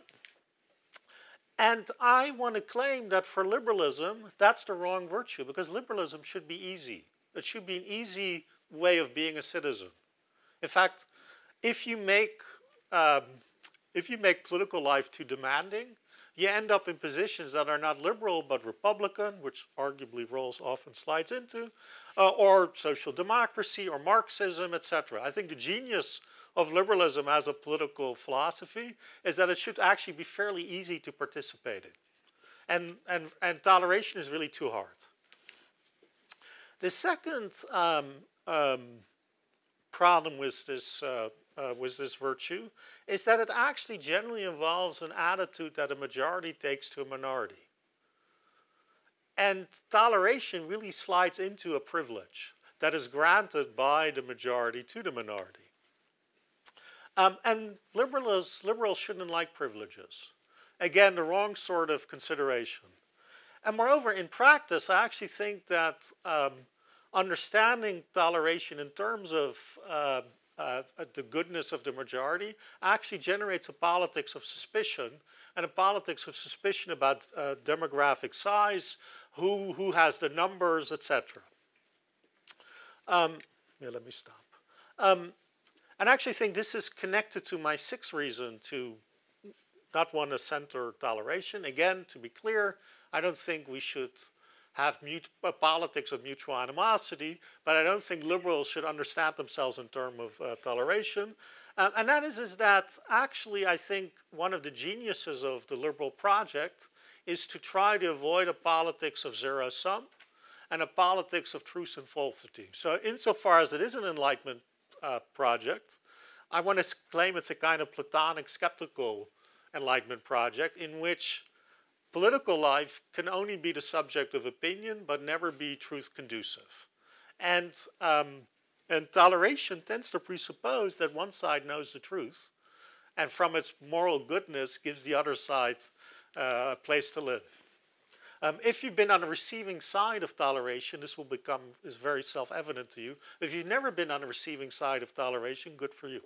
and I want to claim that for liberalism, that's the wrong virtue because liberalism should be easy. It should be an easy way of being a citizen. In fact, if you make um, if you make political life too demanding, you end up in positions that are not liberal but Republican, which arguably Rawls often slides into, uh, or social democracy or Marxism, etc. I think the genius of liberalism as a political philosophy is that it should actually be fairly easy to participate in. And, and, and toleration is really too hard. The second um, um, problem with this uh, uh, this virtue is that it actually generally involves an attitude that a majority takes to a minority. And toleration really slides into a privilege that is granted by the majority to the minority. Um, and liberals, liberals shouldn't like privileges. Again, the wrong sort of consideration. And moreover, in practice, I actually think that um, understanding toleration in terms of uh, uh, the goodness of the majority actually generates a politics of suspicion and a politics of suspicion about uh, demographic size, who, who has the numbers, etc. Um, yeah, let me stop. Um, and I actually think this is connected to my sixth reason to not want to center toleration. Again, to be clear, I don't think we should have uh, politics of mutual animosity, but I don't think liberals should understand themselves in terms of uh, toleration. Uh, and that is, is that actually I think one of the geniuses of the liberal project is to try to avoid a politics of zero sum and a politics of truth and falsity. So insofar as it is an Enlightenment uh, project, I want to claim it's a kind of Platonic skeptical Enlightenment project in which Political life can only be the subject of opinion, but never be truth conducive. And, um, and toleration tends to presuppose that one side knows the truth, and from its moral goodness gives the other side uh, a place to live. Um, if you've been on the receiving side of toleration, this will become is very self-evident to you. If you've never been on the receiving side of toleration, good for you.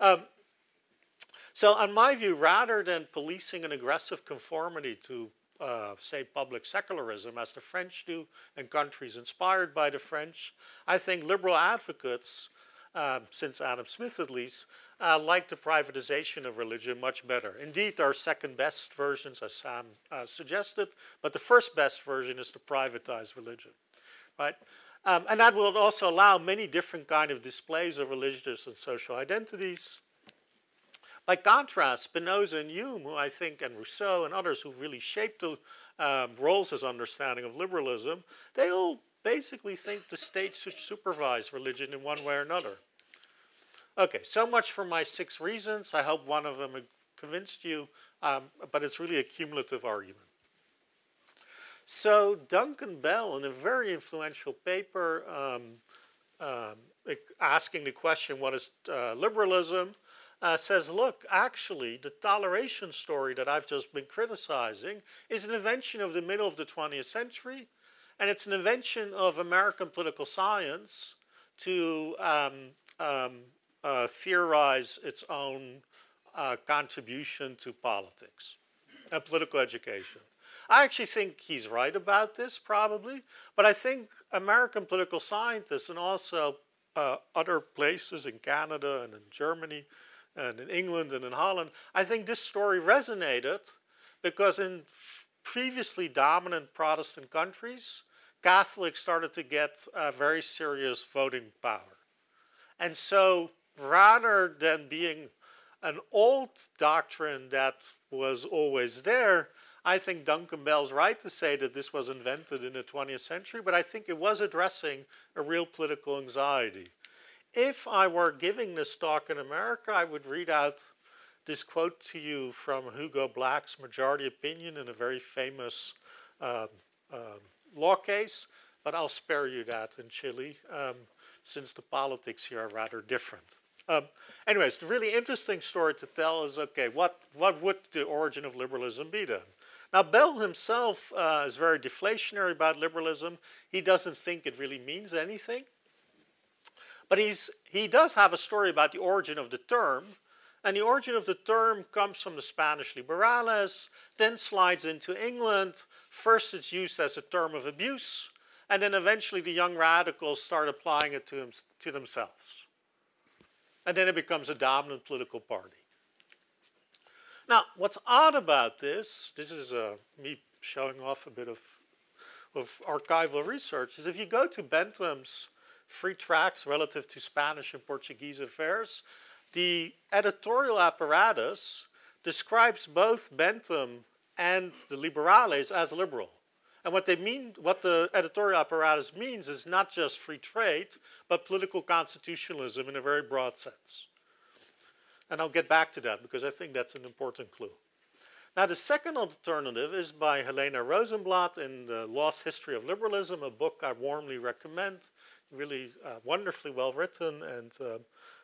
Um, so in my view, rather than policing an aggressive conformity to, uh, say, public secularism, as the French do in countries inspired by the French, I think liberal advocates, um, since Adam Smith at least, uh, like the privatization of religion much better. Indeed, there are second best versions, as Sam uh, suggested, but the first best version is to privatize religion, right? Um, and that will also allow many different kind of displays of religious and social identities, by contrast, Spinoza and Hume, who I think, and Rousseau and others who really shaped the, um, Rawls's understanding of liberalism, they all basically think the state should supervise religion in one way or another. Okay, so much for my six reasons. I hope one of them convinced you, um, but it's really a cumulative argument. So Duncan Bell, in a very influential paper um, um, asking the question, what is uh, liberalism? uh, says, look, actually, the toleration story that I've just been criticizing is an invention of the middle of the 20th century, and it's an invention of American political science to um, um, uh, theorize its own uh, contribution to politics and political education. I actually think he's right about this, probably, but I think American political scientists and also uh, other places in Canada and in Germany and in England and in Holland, I think this story resonated because in previously dominant Protestant countries, Catholics started to get a very serious voting power. And so rather than being an old doctrine that was always there, I think Duncan Bell's right to say that this was invented in the 20th century, but I think it was addressing a real political anxiety. If I were giving this talk in America, I would read out this quote to you from Hugo Black's majority opinion in a very famous um, um, law case, but I'll spare you that in Chile um, since the politics here are rather different. Um, anyways, the really interesting story to tell is okay, what, what would the origin of liberalism be then? Now, Bell himself uh, is very deflationary about liberalism. He doesn't think it really means anything. But he's, he does have a story about the origin of the term, and the origin of the term comes from the Spanish liberales, then slides into England. First, it's used as a term of abuse, and then eventually the young radicals start applying it to, to themselves. And then it becomes a dominant political party. Now, what's odd about this, this is uh, me showing off a bit of, of archival research, is if you go to Bentham's free tracks relative to Spanish and Portuguese affairs, the editorial apparatus describes both Bentham and the Liberales as liberal. And what they mean, what the editorial apparatus means is not just free trade, but political constitutionalism in a very broad sense. And I'll get back to that because I think that's an important clue. Now, the second alternative is by Helena Rosenblatt in The Lost History of Liberalism, a book I warmly recommend really uh, wonderfully well written, and uh,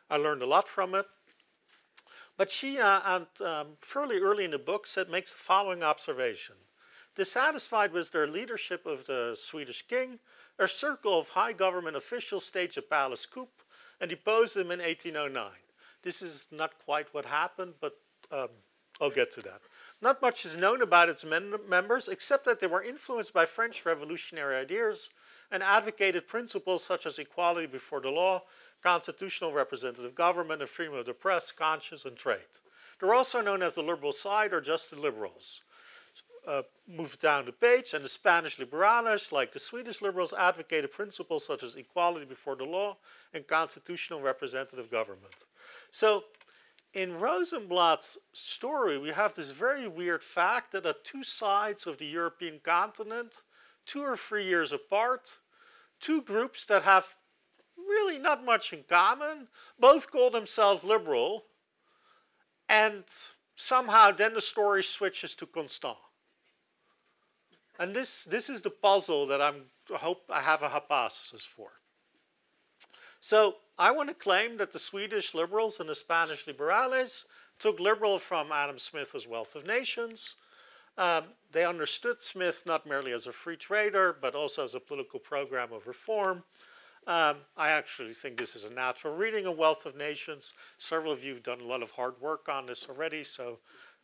I learned a lot from it. But she, uh, and, um, fairly early in the book, said makes the following observation: Dissatisfied with their leadership of the Swedish king, a circle of high government officials staged a palace coup and deposed him in 1809. This is not quite what happened, but um, I'll get to that. Not much is known about its members except that they were influenced by French revolutionary ideas and advocated principles such as equality before the law, constitutional representative government, and freedom of the press, conscience, and trade. They're also known as the liberal side or just the liberals. Uh, move down the page, and the Spanish liberales, like the Swedish liberals, advocated principles such as equality before the law and constitutional representative government. So in Rosenblatt's story, we have this very weird fact that at two sides of the European continent, two or three years apart, two groups that have really not much in common, both call themselves liberal, and somehow then the story switches to Constant. And this, this is the puzzle that I'm, I hope I have a hypothesis for. So I want to claim that the Swedish liberals and the Spanish liberales took liberal from Adam Smith as Wealth of Nations. Um, they understood Smith not merely as a free trader, but also as a political program of reform. Um, I actually think this is a natural reading of Wealth of Nations. Several of you have done a lot of hard work on this already, so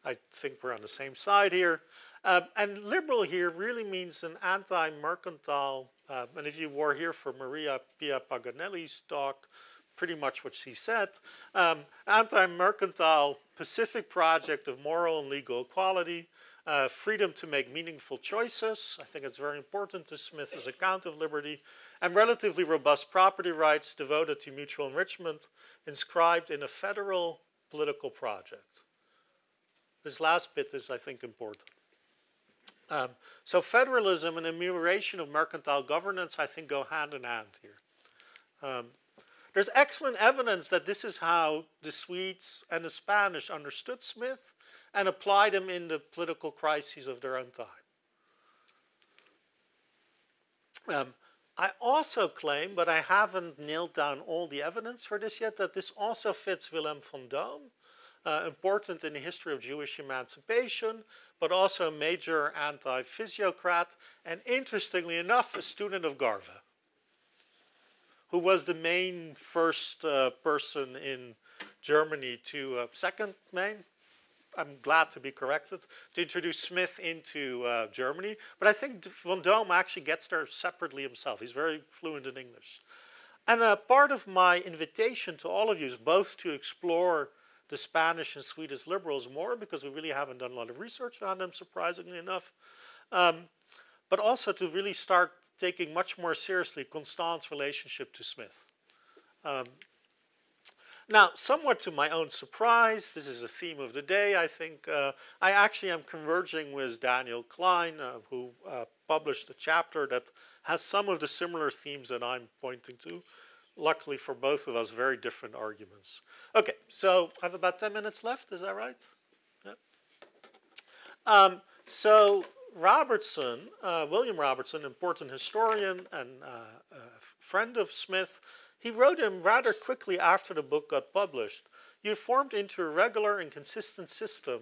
I think we're on the same side here. Um, and liberal here really means an anti mercantile um, and if you were here for Maria Pia Paganelli's talk, pretty much what she said. Um, Anti-mercantile Pacific project of moral and legal equality, uh, freedom to make meaningful choices. I think it's very important to Smith's account of liberty, and relatively robust property rights devoted to mutual enrichment, inscribed in a federal political project. This last bit is, I think, important. Um, so federalism and amelioration of mercantile governance, I think, go hand in hand here. Um, there's excellent evidence that this is how the Swedes and the Spanish understood Smith and applied him in the political crises of their own time. Um, I also claim, but I haven't nailed down all the evidence for this yet, that this also fits Willem van Dome uh, important in the history of Jewish emancipation, but also a major anti-physiocrat, and interestingly enough, a student of Garve, who was the main first uh, person in Germany to, uh, second main, I'm glad to be corrected, to introduce Smith into uh, Germany. But I think von Dohm actually gets there separately himself. He's very fluent in English. And part of my invitation to all of you is both to explore the Spanish and Swedish liberals more because we really haven't done a lot of research on them, surprisingly enough. Um, but also to really start taking much more seriously Constant's relationship to Smith. Um, now, somewhat to my own surprise, this is a theme of the day, I think. Uh, I actually am converging with Daniel Klein, uh, who uh, published a chapter that has some of the similar themes that I'm pointing to luckily for both of us, very different arguments. Okay, so I have about 10 minutes left, is that right? Yeah. Um, so Robertson, uh, William Robertson, important historian and uh, friend of Smith, he wrote him rather quickly after the book got published. You formed into a regular and consistent system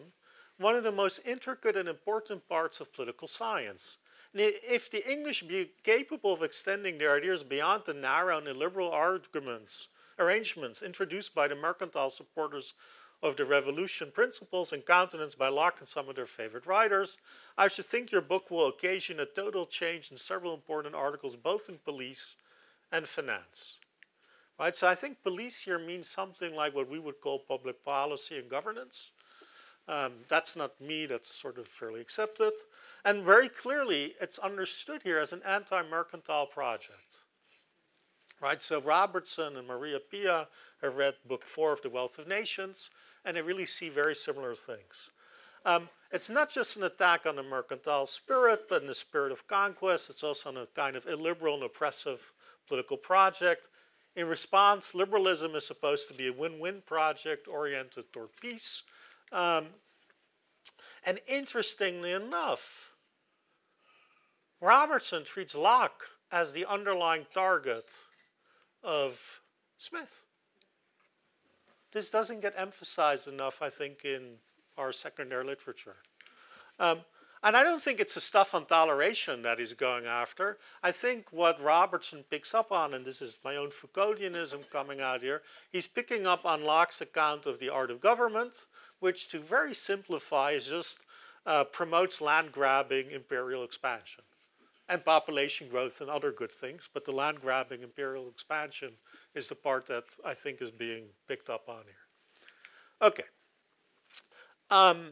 one of the most intricate and important parts of political science if the English be capable of extending their ideas beyond the narrow and illiberal arguments, arrangements introduced by the mercantile supporters of the revolution principles and countenanced by Locke and some of their favorite writers, I should think your book will occasion a total change in several important articles, both in police and finance. Right, so I think police here means something like what we would call public policy and governance. Um, that's not me, that's sort of fairly accepted. And very clearly, it's understood here as an anti mercantile project. Right? So Robertson and Maria Pia have read Book Four of The Wealth of Nations, and they really see very similar things. Um, it's not just an attack on the mercantile spirit, but in the spirit of conquest, it's also on a kind of illiberal and oppressive political project. In response, liberalism is supposed to be a win win project oriented toward peace um, and interestingly enough, Robertson treats Locke as the underlying target of Smith. This doesn't get emphasized enough, I think, in our secondary literature. Um, and I don't think it's the stuff on toleration that he's going after. I think what Robertson picks up on, and this is my own Foucauldianism coming out here, he's picking up on Locke's account of the art of government which to very simplify is just uh, promotes land grabbing imperial expansion and population growth and other good things. But the land grabbing imperial expansion is the part that I think is being picked up on here. Okay. Um,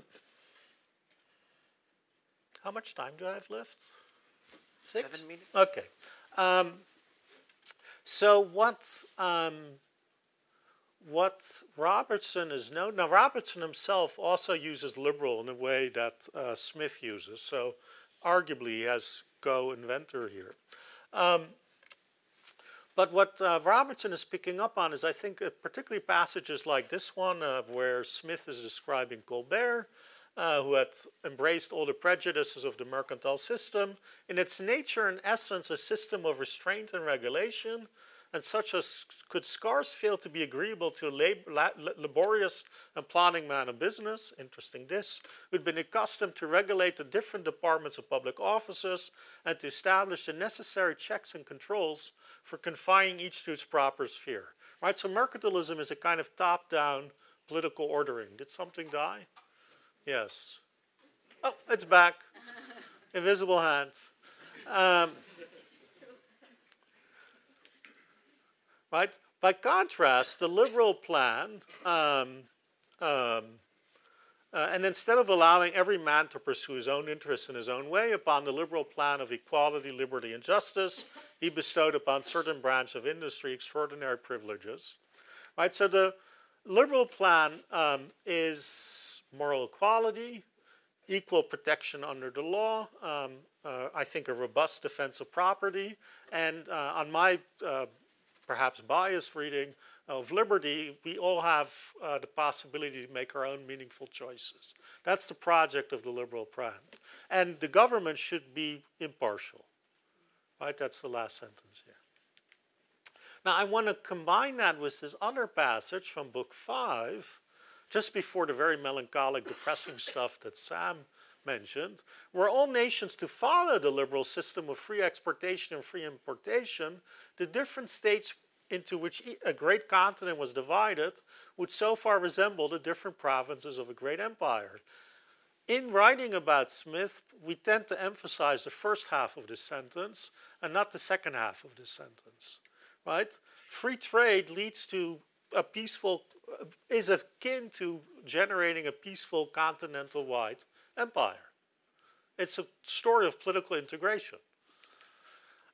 how much time do I have left? Six? Seven minutes. Okay. Um, so what um, what Robertson is known now. Robertson himself also uses liberal in a way that uh, Smith uses, so arguably he has co-inventor here. Um, but what uh, Robertson is picking up on is, I think, uh, particularly passages like this one, where Smith is describing Colbert, uh, who had embraced all the prejudices of the mercantile system. In its nature and essence, a system of restraint and regulation, and such as could scarce fail to be agreeable to a lab laborious and planning man of business, interesting this, who'd been accustomed to regulate the different departments of public offices and to establish the necessary checks and controls for confining each to its proper sphere. Right, so mercantilism is a kind of top-down political ordering. Did something die? Yes. Oh, it's back. Invisible hand. Um, Right? By contrast, the liberal plan, um, um, uh, and instead of allowing every man to pursue his own interests in his own way, upon the liberal plan of equality, liberty, and justice, he bestowed upon certain branch of industry extraordinary privileges. Right? So the liberal plan um, is moral equality, equal protection under the law, um, uh, I think a robust defense of property, and uh, on my uh, perhaps biased reading of liberty, we all have uh, the possibility to make our own meaningful choices. That's the project of the liberal brand. And the government should be impartial. Right? That's the last sentence here. Now, I want to combine that with this other passage from Book 5, just before the very melancholic, depressing stuff that Sam mentioned, were all nations to follow the liberal system of free exportation and free importation, the different states into which a great continent was divided would so far resemble the different provinces of a great empire. In writing about Smith, we tend to emphasize the first half of this sentence and not the second half of this sentence, right? Free trade leads to a peaceful, is akin to generating a peaceful continental wide empire. It's a story of political integration.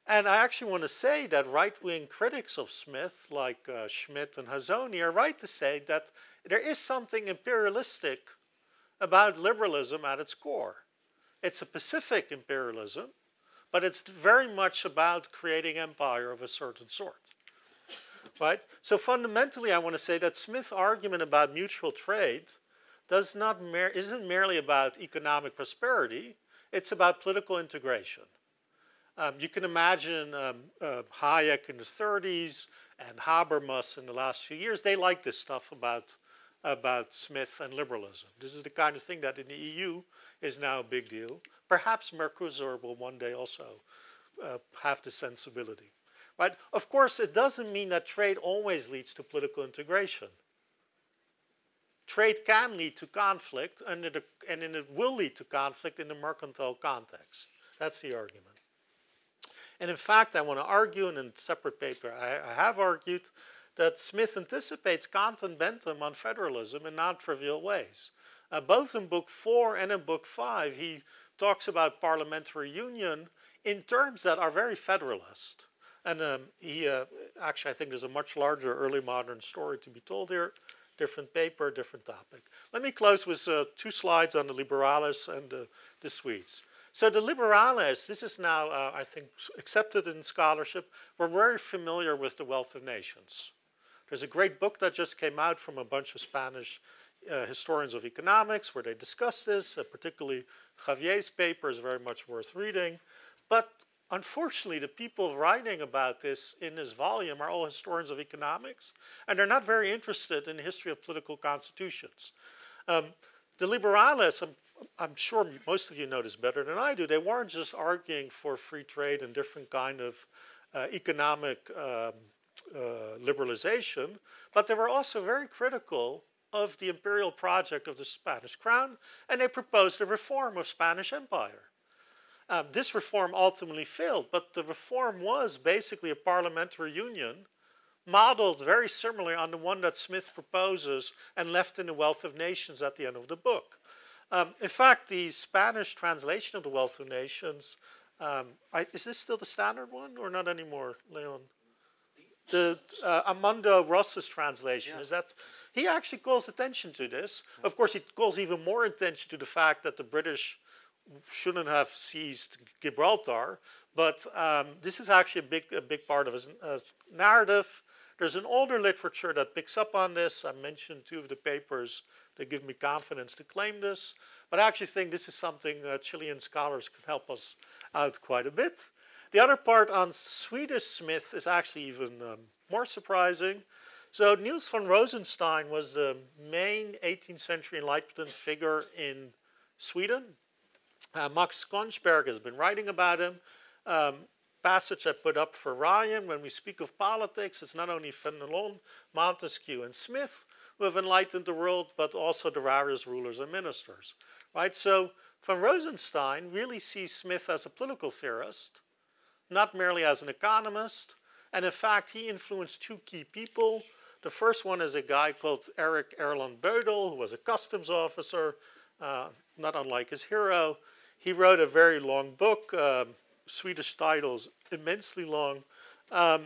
And I actually want to say that right wing critics of Smith, like uh, Schmidt and Hazzoni, are right to say that there is something imperialistic about liberalism at its core. It's a Pacific imperialism, but it's very much about creating empire of a certain sort. Right? So fundamentally, I want to say that Smith's argument about mutual trade does not mer isn't merely about economic prosperity, it's about political integration. Um, you can imagine um, uh, Hayek in the 30s and Habermas in the last few years, they like this stuff about, about Smith and liberalism. This is the kind of thing that in the EU is now a big deal. Perhaps Mercosur will one day also uh, have the sensibility. Right? Of course, it doesn't mean that trade always leads to political integration trade can lead to conflict under the, and it will lead to conflict in the mercantile context. That's the argument. And in fact, I want to argue, in a separate paper, I, I have argued that Smith anticipates Kant and Bentham on federalism in non trivial ways. Uh, both in Book 4 and in Book 5, he talks about parliamentary union in terms that are very federalist. And um, he uh, actually, I think there's a much larger early modern story to be told here different paper, different topic. Let me close with uh, two slides on the Liberales and uh, the Swedes. So the Liberales, this is now, uh, I think, accepted in scholarship. We're very familiar with the Wealth of Nations. There's a great book that just came out from a bunch of Spanish uh, historians of economics where they discuss this, uh, particularly Javier's paper is very much worth reading. But Unfortunately, the people writing about this in this volume are all historians of economics, and they're not very interested in the history of political constitutions. Um, the liberales, I'm, I'm, sure most of you know this better than I do, they weren't just arguing for free trade and different kind of uh, economic um, uh, liberalization, but they were also very critical of the imperial project of the Spanish crown, and they proposed a reform of Spanish empire. Um, this reform ultimately failed, but the reform was basically a parliamentary union modeled very similarly on the one that Smith proposes and left in The Wealth of Nations at the end of the book. Um, in fact, the Spanish translation of The Wealth of Nations, um, I, is this still the standard one or not anymore, Leon? The uh, Amando Ross's translation yeah. is that he actually calls attention to this. Of course, he calls even more attention to the fact that the British shouldn't have seized Gibraltar. But um, this is actually a big, a big part of his uh, narrative. There's an older literature that picks up on this. I mentioned two of the papers that give me confidence to claim this. But I actually think this is something uh, Chilean scholars can help us out quite a bit. The other part on Swedish Smith is actually even um, more surprising. So Niels von Rosenstein was the main 18th century Enlightenment figure in Sweden. Uh, Max Konsberg has been writing about him. Um, passage I put up for Ryan, when we speak of politics, it's not only Fenelon, Montesquieu, and Smith who have enlightened the world, but also the various rulers and ministers. Right? So von Rosenstein really sees Smith as a political theorist, not merely as an economist. And in fact, he influenced two key people. The first one is a guy called Eric Erland Bodel, who was a customs officer, uh, not unlike his hero. He wrote a very long book, um, Swedish titles, immensely long. Um,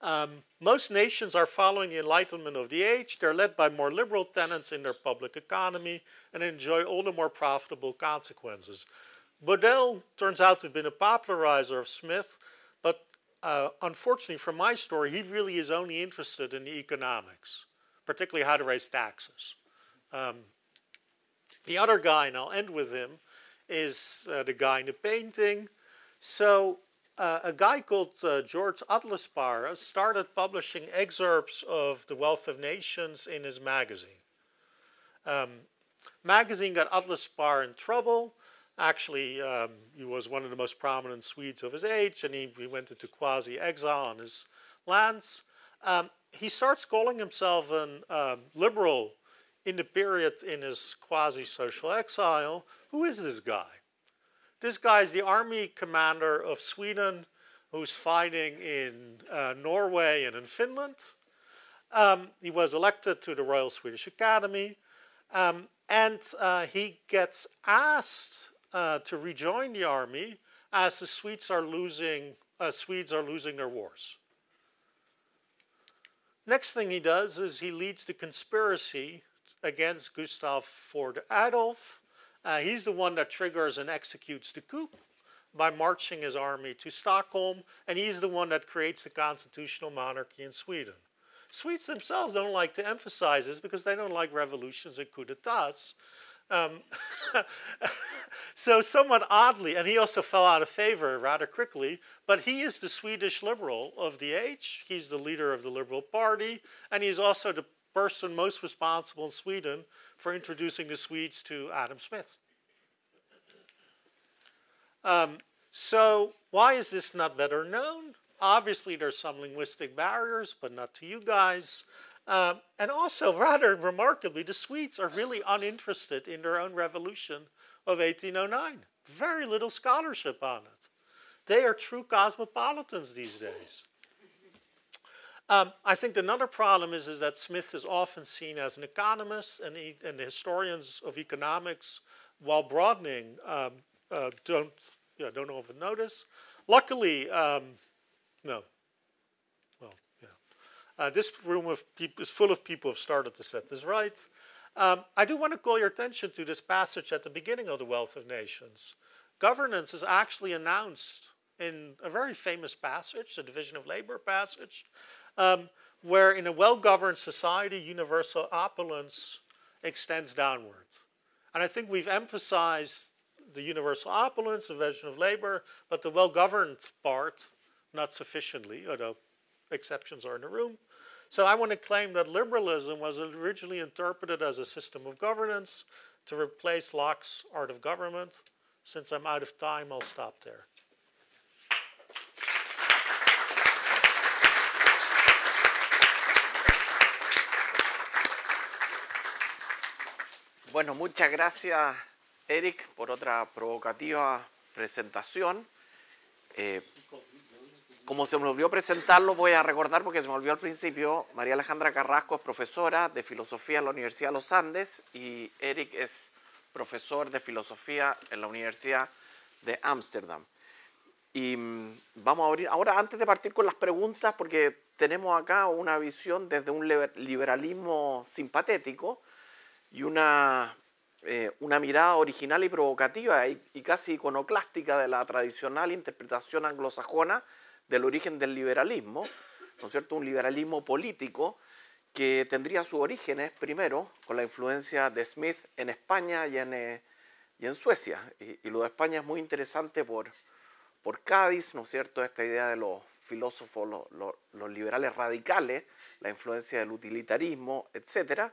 um, most nations are following the enlightenment of the age. They're led by more liberal tenets in their public economy and enjoy all the more profitable consequences. Bodell turns out to have been a popularizer of Smith, but uh, unfortunately from my story, he really is only interested in the economics, particularly how to raise taxes. Um, the other guy, and I'll end with him, is uh, the guy in the painting. So uh, a guy called uh, George Atlaspar started publishing excerpts of The Wealth of Nations in his magazine. Um, magazine got Atlaspar in trouble. Actually, um, he was one of the most prominent Swedes of his age, and he, he went into quasi-exile on his lands. Um, he starts calling himself a um, liberal in the period in his quasi-social exile, who is this guy? This guy is the army commander of Sweden who's fighting in uh, Norway and in Finland. Um, he was elected to the Royal Swedish Academy um, and uh, he gets asked uh, to rejoin the army as the Swedes are losing, uh, Swedes are losing their wars. Next thing he does is he leads the conspiracy against Gustav Ford Adolf. Uh, he's the one that triggers and executes the coup by marching his army to Stockholm, and he's the one that creates the constitutional monarchy in Sweden. Swedes themselves don't like to emphasize this because they don't like revolutions and coups d'etats. Um, so somewhat oddly, and he also fell out of favor rather quickly, but he is the Swedish liberal of the age. He's the leader of the Liberal Party, and he's also the person most responsible in Sweden for introducing the Swedes to Adam Smith. Um, so why is this not better known? Obviously, there's some linguistic barriers, but not to you guys. Um, and also, rather remarkably, the Swedes are really uninterested in their own revolution of 1809. Very little scholarship on it. They are true cosmopolitans these days. Um, I think another problem is, is that Smith is often seen as an economist, and, he, and the historians of economics, while broadening, um, uh, don't yeah, don't often notice. Luckily, um, no. Well, yeah. Uh, this room of is full of people who have started to set this right. Um, I do want to call your attention to this passage at the beginning of the Wealth of Nations. Governance is actually announced in a very famous passage, the division of labor passage, um, where in a well-governed society, universal opulence extends downwards. And I think we've emphasized the universal opulence, the vision of labor, but the well-governed part not sufficiently, although exceptions are in the room. So I want to claim that liberalism was originally interpreted as a system of governance to replace Locke's art of government. Since I'm out of time, I'll stop there. Bueno, muchas gracias Eric por otra provocativa presentación. Eh, como se me olvidó presentarlo, voy a recordar porque se me olvidó al principio, María Alejandra Carrasco es profesora de filosofía en la Universidad de los Andes y Eric es profesor de filosofía en la Universidad de Ámsterdam. Y mm, vamos a abrir, ahora antes de partir con las preguntas, porque tenemos acá una visión desde un liberalismo simpatético, y eh, una, mirada original y provocativa y, casi iconoclástica de la tradicional interpretación anglosajona del origen del liberalismo, ¿no es cierto? Un liberalismo político que tendría sus orígenes primero con la influencia de Smith en España y en, eh, y en Suecia. Y, lo de España es muy interesante por, por Cádiz, ¿no es cierto? Esta idea de los filósofos, los, los liberales radicales, la influencia del utilitarismo, etcétera.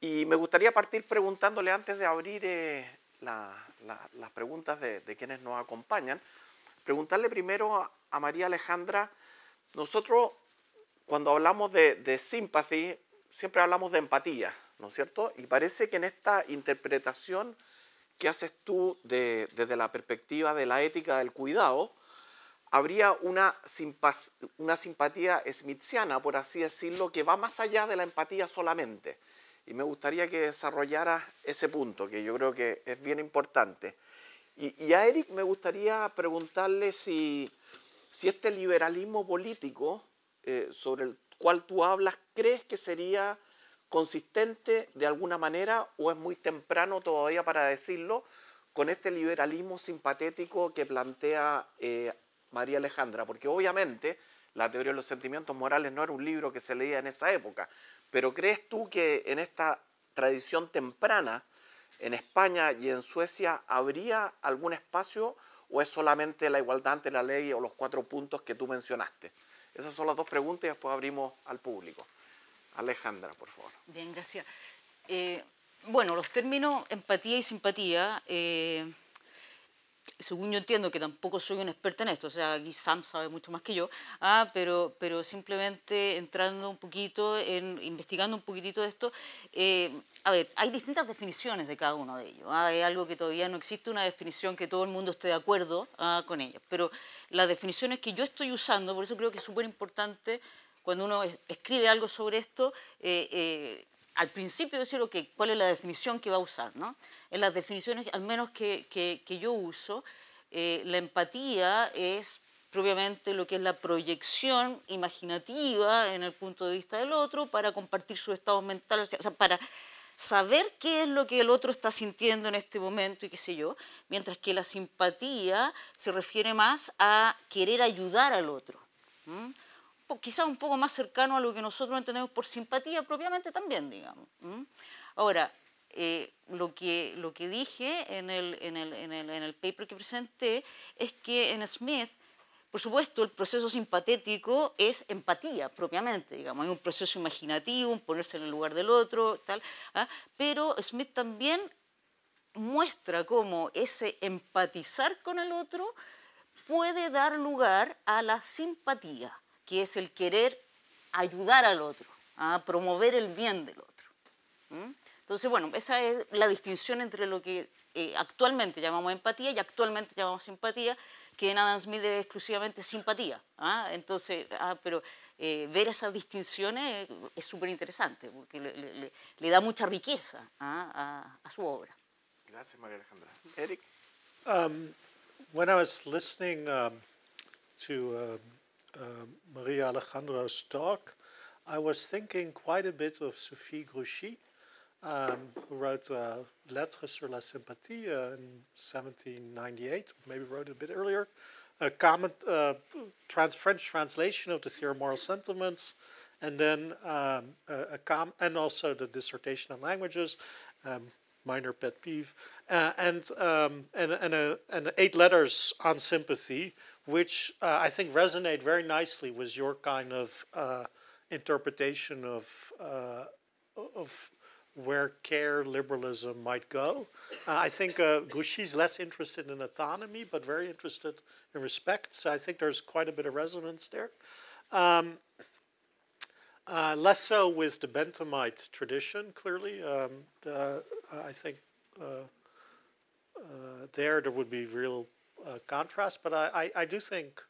Y me gustaría partir preguntándole antes de abrir eh, las preguntas de, quienes nos acompañan, preguntarle primero a, María Alejandra, nosotros cuando hablamos de, de siempre hablamos de empatía, ¿no es cierto? Y parece que en esta interpretación que haces tú desde la perspectiva de la ética del cuidado, habría una, una simpatía smithiana, por así decirlo, que va más allá de la empatía solamente y me gustaría que desarrollaras ese punto, que yo creo que es bien importante. Y, a Eric me gustaría preguntarle si, este liberalismo político eh, sobre el cual tú hablas, ¿crees que sería consistente de alguna manera o es muy temprano todavía para decirlo con este liberalismo simpatético que plantea eh, María Alejandra? Porque obviamente la teoría de los sentimientos morales no era un libro que se leía en esa época, pero ¿crees tú que en esta tradición temprana, en España y en Suecia, habría algún espacio o es solamente la igualdad ante la ley o los cuatro puntos que tú mencionaste? Esas son las dos preguntas y después abrimos al público. Alejandra, por favor. Bien, gracias. Eh, bueno, los términos empatía y simpatía eh, según yo entiendo, que tampoco soy una experta en esto, o sea, aquí Sam sabe mucho más que yo, ah, pero, pero simplemente entrando un poquito, investigando un poquitito de esto, eh, a ver, hay distintas definiciones de cada uno de ellos. hay ah, algo que todavía no existe una definición que todo el mundo esté de acuerdo ah, con ella, pero las definiciones que yo estoy usando, por eso creo que es súper importante cuando uno escribe algo sobre esto, eh, eh, al principio decir que cuál es la definición que va a usar. ¿no? En las definiciones, al menos que, yo uso, eh, la empatía es propiamente lo que es la proyección imaginativa en el punto de vista del otro para compartir su estado mental, o sea, para saber qué es lo que el otro está sintiendo en este momento y qué sé yo, mientras que la simpatía se refiere más a querer ayudar al otro quizás un poco más cercano a lo que nosotros entendemos por simpatía propiamente también, digamos. Ahora, eh, lo, que, lo que dije en el, paper que presenté es que en Smith, por supuesto, el proceso simpatético es empatía propiamente, digamos, hay un proceso imaginativo, un ponerse en el lugar del otro, tal, ¿ah? pero Smith también muestra cómo ese empatizar con el otro puede dar lugar a la simpatía que es el querer ayudar al otro, a ¿ah? promover el bien del otro. Entonces, bueno, esa es la distinción entre lo que eh, actualmente llamamos empatía y actualmente llamamos simpatía, que en Adam mide exclusivamente simpatía. ¿ah? Entonces, ah, pero eh, ver esas distinciones es súper interesante, porque le, da mucha riqueza a, su obra. Gracias, María Alejandra. Eric? Um, when I was listening um, to um, Um, Maria Alejandro's talk, I was thinking quite a bit of Sophie Grouchy, um, who wrote uh, Lettres sur la sympathie uh, in 1798, maybe wrote a bit earlier, a common uh, trans French translation of the Theory of Moral Sentiments, and then um, a, com and also the dissertation on languages, um, minor pet peeve, uh, and, um, and and a, and eight letters on sympathy, which uh, I think resonate very nicely with your kind of uh, interpretation of uh, of where care liberalism might go. Uh, I think uh, Grouchy's less interested in autonomy, but very interested in respect. So I think there's quite a bit of resonance there. Um, uh, less so with the Benthamite tradition, clearly. Um, the, I think uh, uh, there there would be real contrast, but I, I, I, do think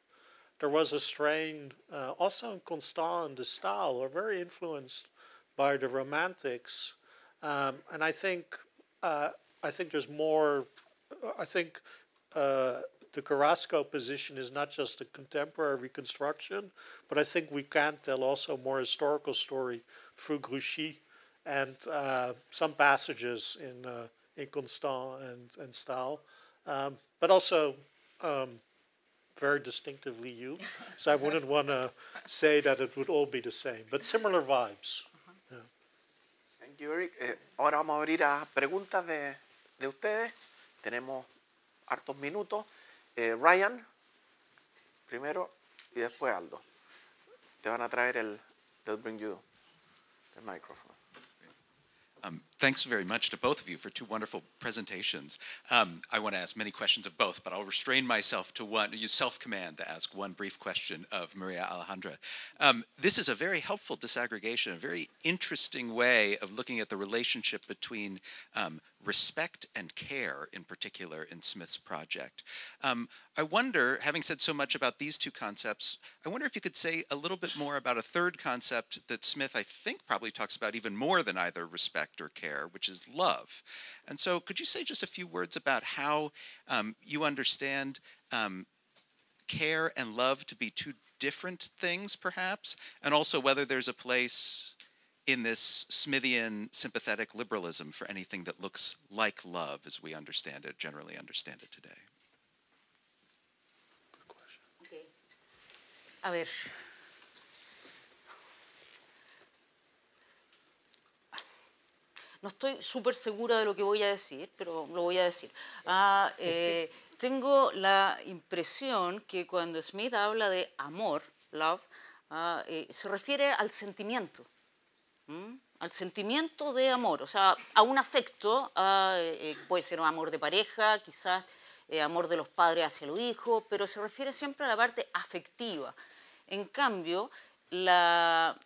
there was a strain, uh, also in Constant and de Stael, were very influenced by the Romantics, um, and I think uh, I think there's more. I think uh, the Carrasco position is not just a contemporary reconstruction, but I think we can tell also more historical story through Grouchy and uh, some passages in uh, in Constant and and Stahl um, but also um, very distinctively you. So I wouldn't want to say that it would all be the same, but similar vibes. Thank you, Eric. ahora vamos a abrir a preguntas de, de ustedes. Tenemos hartos minutos. Eh, Ryan, primero, y después Aldo. Te van a traer el, they'll bring you the microphone. Um, thanks very much to both of you for two wonderful presentations. Um, I want to ask many questions of both, but I'll restrain myself to one, use self-command to ask one brief question of Maria Alejandra. Um, this is a very helpful disaggregation, a very interesting way of looking at the relationship between um, respect and care in particular in Smith's project. Um, I wonder, having said so much about these two concepts, I wonder if you could say a little bit more about a third concept that Smith, I think, probably talks about even more than either respect or care care, which is love. And so, could you say just a few words about how um, you understand um, care and love to be two different things, perhaps, and also whether there's a place in this Smithian sympathetic liberalism for anything that looks like love as we understand it, generally understand it today? Good question. Okay. A ver. no estoy súper segura de lo que voy a decir, pero lo voy a decir. Ah, eh, tengo la impresión que cuando Smith habla de amor, love, ah, eh, se refiere al sentimiento. al sentimiento de amor, o sea, a un afecto, ah, eh, puede ser un amor de pareja, quizás amor de los padres hacia los hijos, pero se refiere siempre a la parte afectiva. En cambio, la,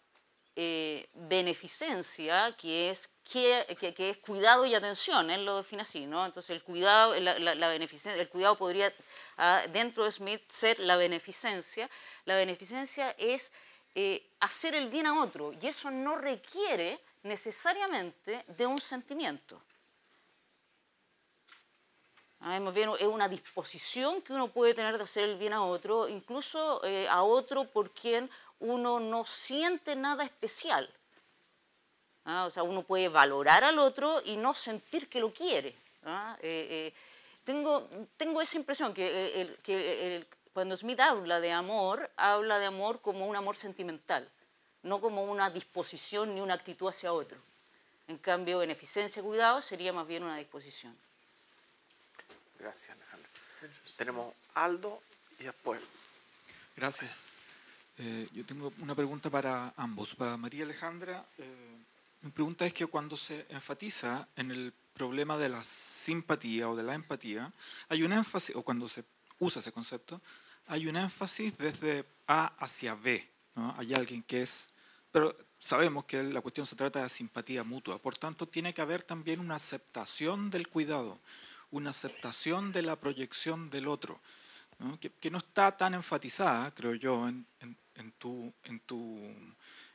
eh, beneficencia, que es, que, es cuidado y atención, él lo define así, ¿no? Entonces el cuidado, el cuidado podría, ah, dentro de Smith, ser la beneficencia. La beneficencia es eh, hacer el bien a otro y eso no requiere necesariamente de un sentimiento. Ah, es una disposición que uno puede tener de hacer el bien a otro, incluso eh, a otro por quien uno no siente nada especial. Ah, o sea, uno puede valorar al otro y no sentir que lo quiere. ¿ah? Eh, eh, tengo, tengo esa impresión que, eh, que cuando Smith habla de amor, habla de amor como un amor sentimental, no como una disposición ni una actitud hacia otro. En cambio, beneficencia, y cuidado sería más bien una disposición. Gracias, Alejandro. Tenemos Aldo y después. Gracias. Eh, yo tengo una pregunta para ambos, para María Alejandra. Eh, mi pregunta es que cuando se enfatiza en el problema de la simpatía o de la empatía, hay un énfasis, o cuando se usa ese concepto, hay un énfasis desde A hacia B. Hay alguien que es, pero sabemos que la cuestión se trata de simpatía mutua, por tanto tiene que haber también una aceptación del cuidado, una aceptación de la proyección del otro, Que, no está tan enfatizada, creo yo, en, en, en tu, en tu,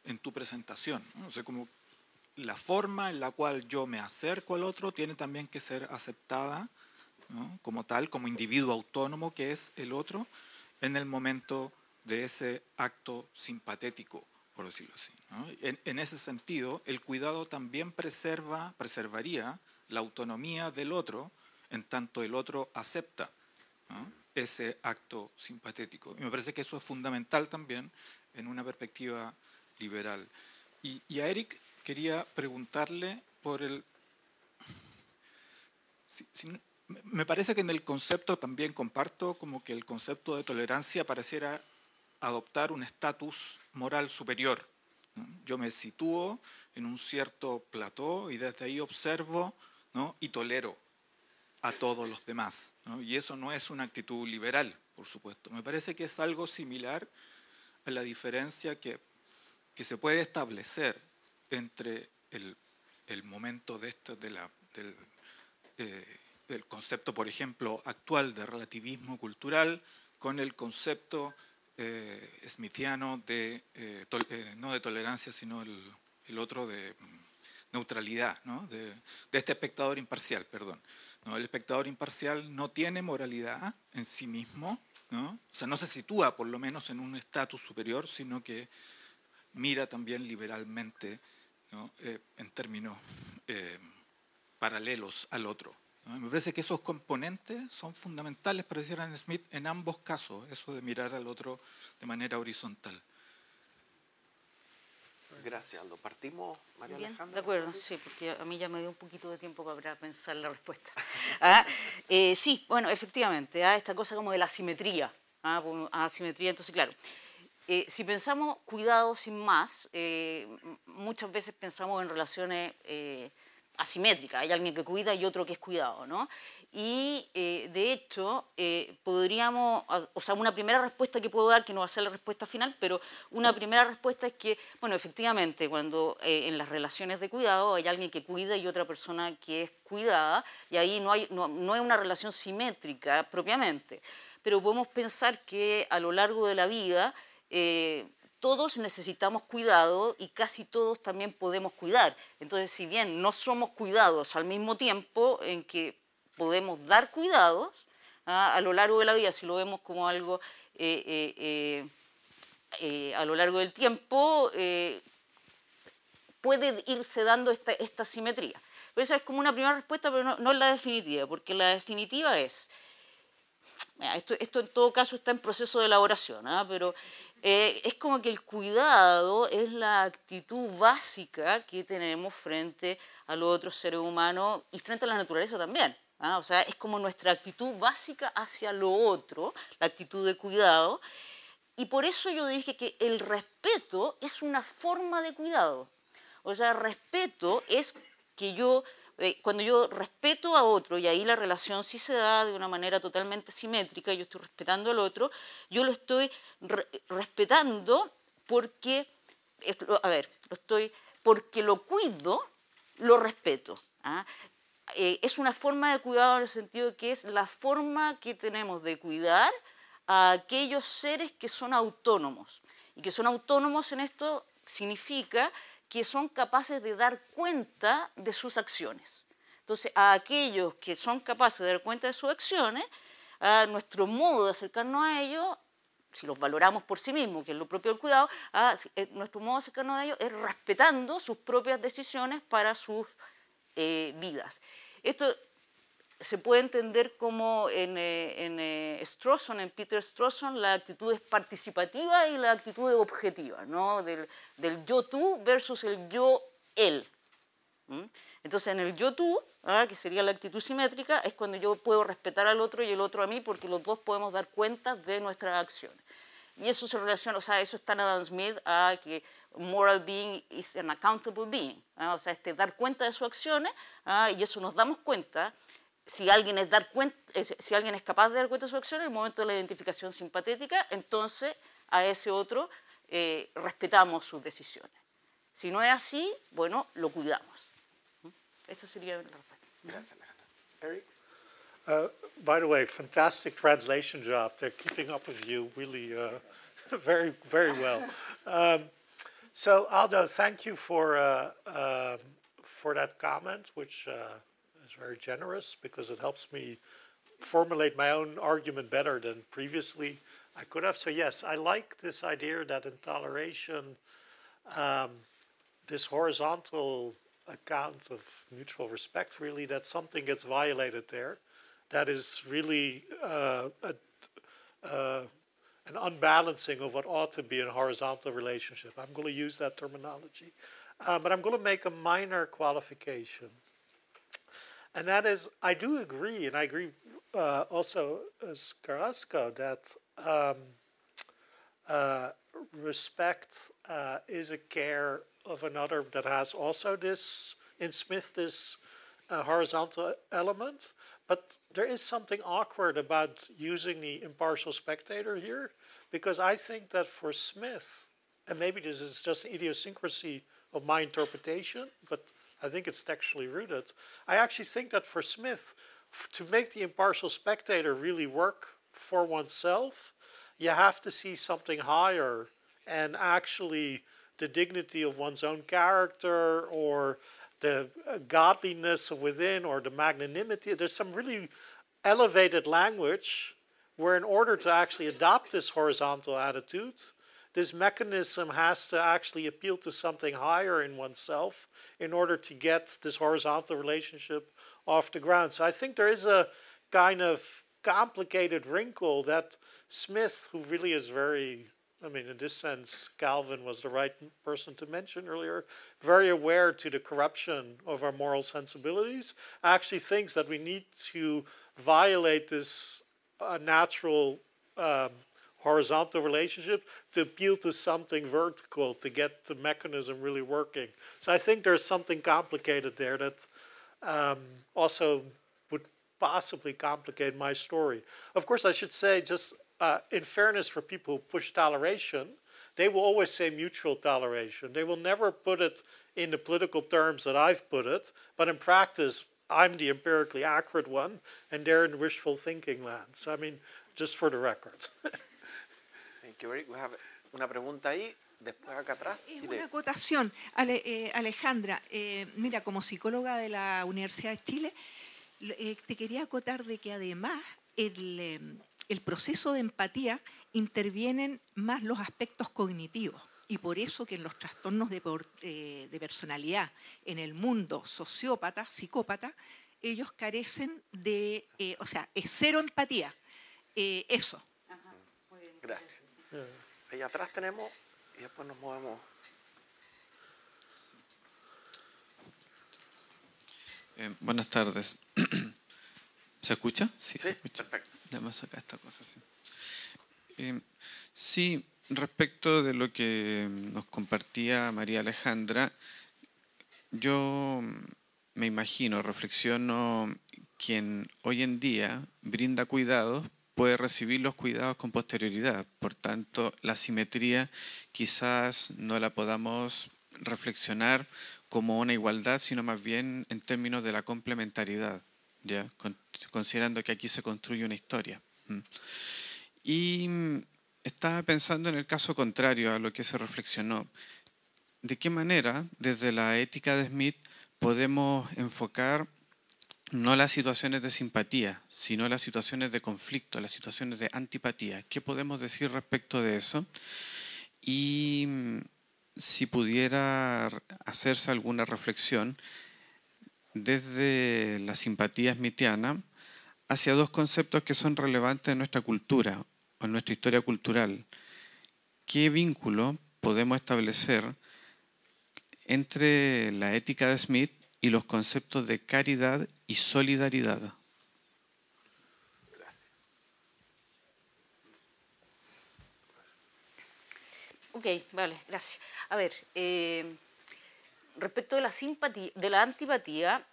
en tu presentación. ¿no? O sea, como la forma en la cual yo me acerco al otro tiene también que ser aceptada como tal, como individuo autónomo que es el otro, en el momento de ese acto simpatético, por decirlo así. En, ese sentido, el cuidado también preserva, preservaría la autonomía del otro, en tanto el otro acepta ese acto simpatético. Y me parece que eso es fundamental también en una perspectiva liberal. Y, a Eric quería preguntarle por el... me parece que en el concepto también comparto como que el concepto de tolerancia pareciera adoptar un estatus moral superior. Yo me sitúo en un cierto plató y desde ahí observo ¿no? y tolero a todos los demás. Y eso no es una actitud liberal, por supuesto. Me parece que es algo similar a la diferencia que, que se puede establecer entre el, momento del, eh, concepto, por ejemplo, actual de relativismo cultural con el concepto eh, smithiano de, eh, no de tolerancia, sino el, otro de neutralidad, de, de, este espectador imparcial, perdón. El espectador imparcial no tiene moralidad en sí mismo, ¿no? o sea, no se sitúa por lo menos en un estatus superior, sino que mira también liberalmente eh, en términos eh, paralelos al otro. Me parece que esos componentes son fundamentales, para decir Smith, en ambos casos, eso de mirar al otro de manera horizontal gracias. ¿Lo partimos, María Alejandra? De acuerdo, sí, porque a mí ya me dio un poquito de tiempo para pensar la respuesta. Ah, eh, sí, bueno, efectivamente, a ah, esta cosa como de la asimetría. Ah, entonces, claro. Eh, si pensamos cuidado sin más, eh, muchas veces pensamos en relaciones asimétrica, hay alguien que cuida y otro que es cuidado, ¿no? Y eh, de hecho, eh, podríamos, o sea, una primera respuesta que puedo dar, que no va a ser la respuesta final, pero una primera respuesta es que, bueno, efectivamente, cuando eh, en las relaciones de cuidado hay alguien que cuida y otra persona que es cuidada, y ahí no hay, no, no hay una relación simétrica propiamente, pero podemos pensar que a lo largo de la vida, todos necesitamos cuidado y casi todos también podemos cuidar. Entonces, si bien no somos cuidados al mismo tiempo en que podemos dar cuidados ¿ah? a lo largo de la vida, si lo vemos como algo eh, eh, eh, a lo largo del tiempo, puede irse dando esta, simetría. Pero esa es como una primera respuesta, pero no es la definitiva, porque la definitiva es esto, en todo caso está en proceso de elaboración, ¿ah? pero eh, es como que el cuidado es la actitud básica que tenemos frente a los otros seres humanos y frente a la naturaleza también. ¿ah? O sea, es como nuestra actitud básica hacia lo otro, la actitud de cuidado. Y por eso yo dije que el respeto es una forma de cuidado. O sea, respeto es que yo eh, cuando yo respeto a otro, y ahí la relación sí se da de una manera totalmente simétrica, yo estoy respetando al otro, yo lo estoy respetando porque, a ver, lo estoy, porque lo cuido, lo respeto. ¿ah? Eh, es una forma de cuidado en el sentido de que es la forma que tenemos de cuidar a aquellos seres que son autónomos. Y que son autónomos en esto significa que son capaces de dar cuenta de sus acciones. Entonces, a aquellos que son capaces de dar cuenta de sus acciones, a nuestro modo de acercarnos a ellos, si los valoramos por sí mismos, que es lo propio del cuidado, a eh, nuestro modo de acercarnos a ellos es respetando sus propias decisiones para sus eh, vidas. Esto se puede entender como en, eh, en, eh, Strawson, en Peter Strawson, la actitud es participativa y la actitud es objetiva, ¿no? del, del yo tú versus el yo él. Entonces, en el yo tú, ¿ah? que sería la actitud simétrica, es cuando yo puedo respetar al otro y el otro a mí, porque los dos podemos dar cuenta de nuestras acciones. Y eso se relaciona, o sea, eso está en Adam Smith a ¿ah? que moral being is an accountable being. ¿ah? O sea, este dar cuenta de sus acciones, ¿ah? y eso nos damos cuenta, si alguien es, dar cuenta, eh, si alguien es capaz de dar cuenta de su acción en el momento de la identificación simpatética, entonces a ese otro eh, respetamos sus decisiones. Si no es así, bueno, lo cuidamos. ¿Mm? Esa sería la respuesta. Gracias, Eric? Uh, by the way, fantastic translation job. They're keeping up with you really uh, very, very well. Um, so, Aldo, thank you for, uh, um, for that comment, which uh, very generous because it helps me formulate my own argument better than previously I could have. So, yes, I like this idea that in toleration, um, this horizontal account of mutual respect really that something gets violated there that is really uh, a, uh, an unbalancing of what ought to be a horizontal relationship. I'm going to use that terminology. Uh, but I'm going to make a minor qualification and that is, I do agree, and I agree uh, also as Carrasco that um, uh, respect uh, is a care of another that has also this in Smith this uh, horizontal element. But there is something awkward about using the impartial spectator here, because I think that for Smith, and maybe this is just an idiosyncrasy of my interpretation, but I think it's textually rooted. I actually think that for Smith, to make the impartial spectator really work for oneself, you have to see something higher and actually the dignity of one's own character or the uh, godliness within or the magnanimity. There's some really elevated language where, in order to actually adopt this horizontal attitude, this mechanism has to actually appeal to something higher in oneself in order to get this horizontal relationship off the ground. So I think there is a kind of complicated wrinkle that Smith, who really is very I mean, in this sense, Calvin was the right person to mention earlier, very aware to the corruption of our moral sensibilities, actually thinks that we need to violate this uh, natural um, horizontal relationship to appeal to something vertical to get the mechanism really working. So I think there's something complicated there that um, also would possibly complicate my story. Of course, I should say, just uh, in fairness for people who push toleration, they will always say mutual toleration. They will never put it in the political terms that I've put it, but in practice, I'm the empirically accurate one, and they're in wishful thinking land. So, I mean, just for the record. Pues, una pregunta ahí, después acá atrás. Es una acotación. Eh, Alejandra, eh, mira, como psicóloga de la Universidad de Chile, eh, te quería acotar de que además el, proceso de empatía intervienen más los aspectos cognitivos. Y por eso que en los trastornos de, personalidad en el mundo sociópata, psicópata, ellos carecen de, o sea, es cero empatía. eso. Gracias. Ahí atrás tenemos y después nos movemos. Eh, buenas tardes. ¿Se escucha? Sí, sí se escucha. perfecto. acá esta cosa, eh, sí, respecto de lo que mm, nos compartía María Alejandra, yo mm, me imagino, reflexiono, quien hoy en día brinda cuidados puede recibir los cuidados con posterioridad. Por tanto, la simetría quizás no la podamos reflexionar como una igualdad, sino más bien en términos de la complementariedad, ¿ya? considerando que aquí se construye una historia. ¿Mm? Y estaba pensando en el caso contrario a lo que se reflexionó. ¿De qué manera, desde la ética de Smith, podemos enfocar no las situaciones de simpatía, sino las situaciones de conflicto, las situaciones de antipatía. ¿Qué podemos decir respecto de eso? Y mm, si pudiera hacerse alguna reflexión desde la simpatía smithiana hacia dos conceptos que son relevantes en nuestra cultura o en nuestra historia cultural. ¿Qué vínculo podemos establecer entre la ética de Smith y los conceptos de caridad y solidaridad. Gracias. Ok, vale, gracias. A ver, eh, respecto de la simpatía, de la antipatía,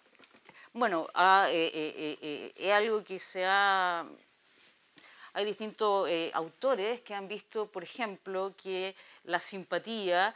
bueno, ah, eh, eh, es algo que se ha hay distintos autores que han visto, por ejemplo, que la simpatía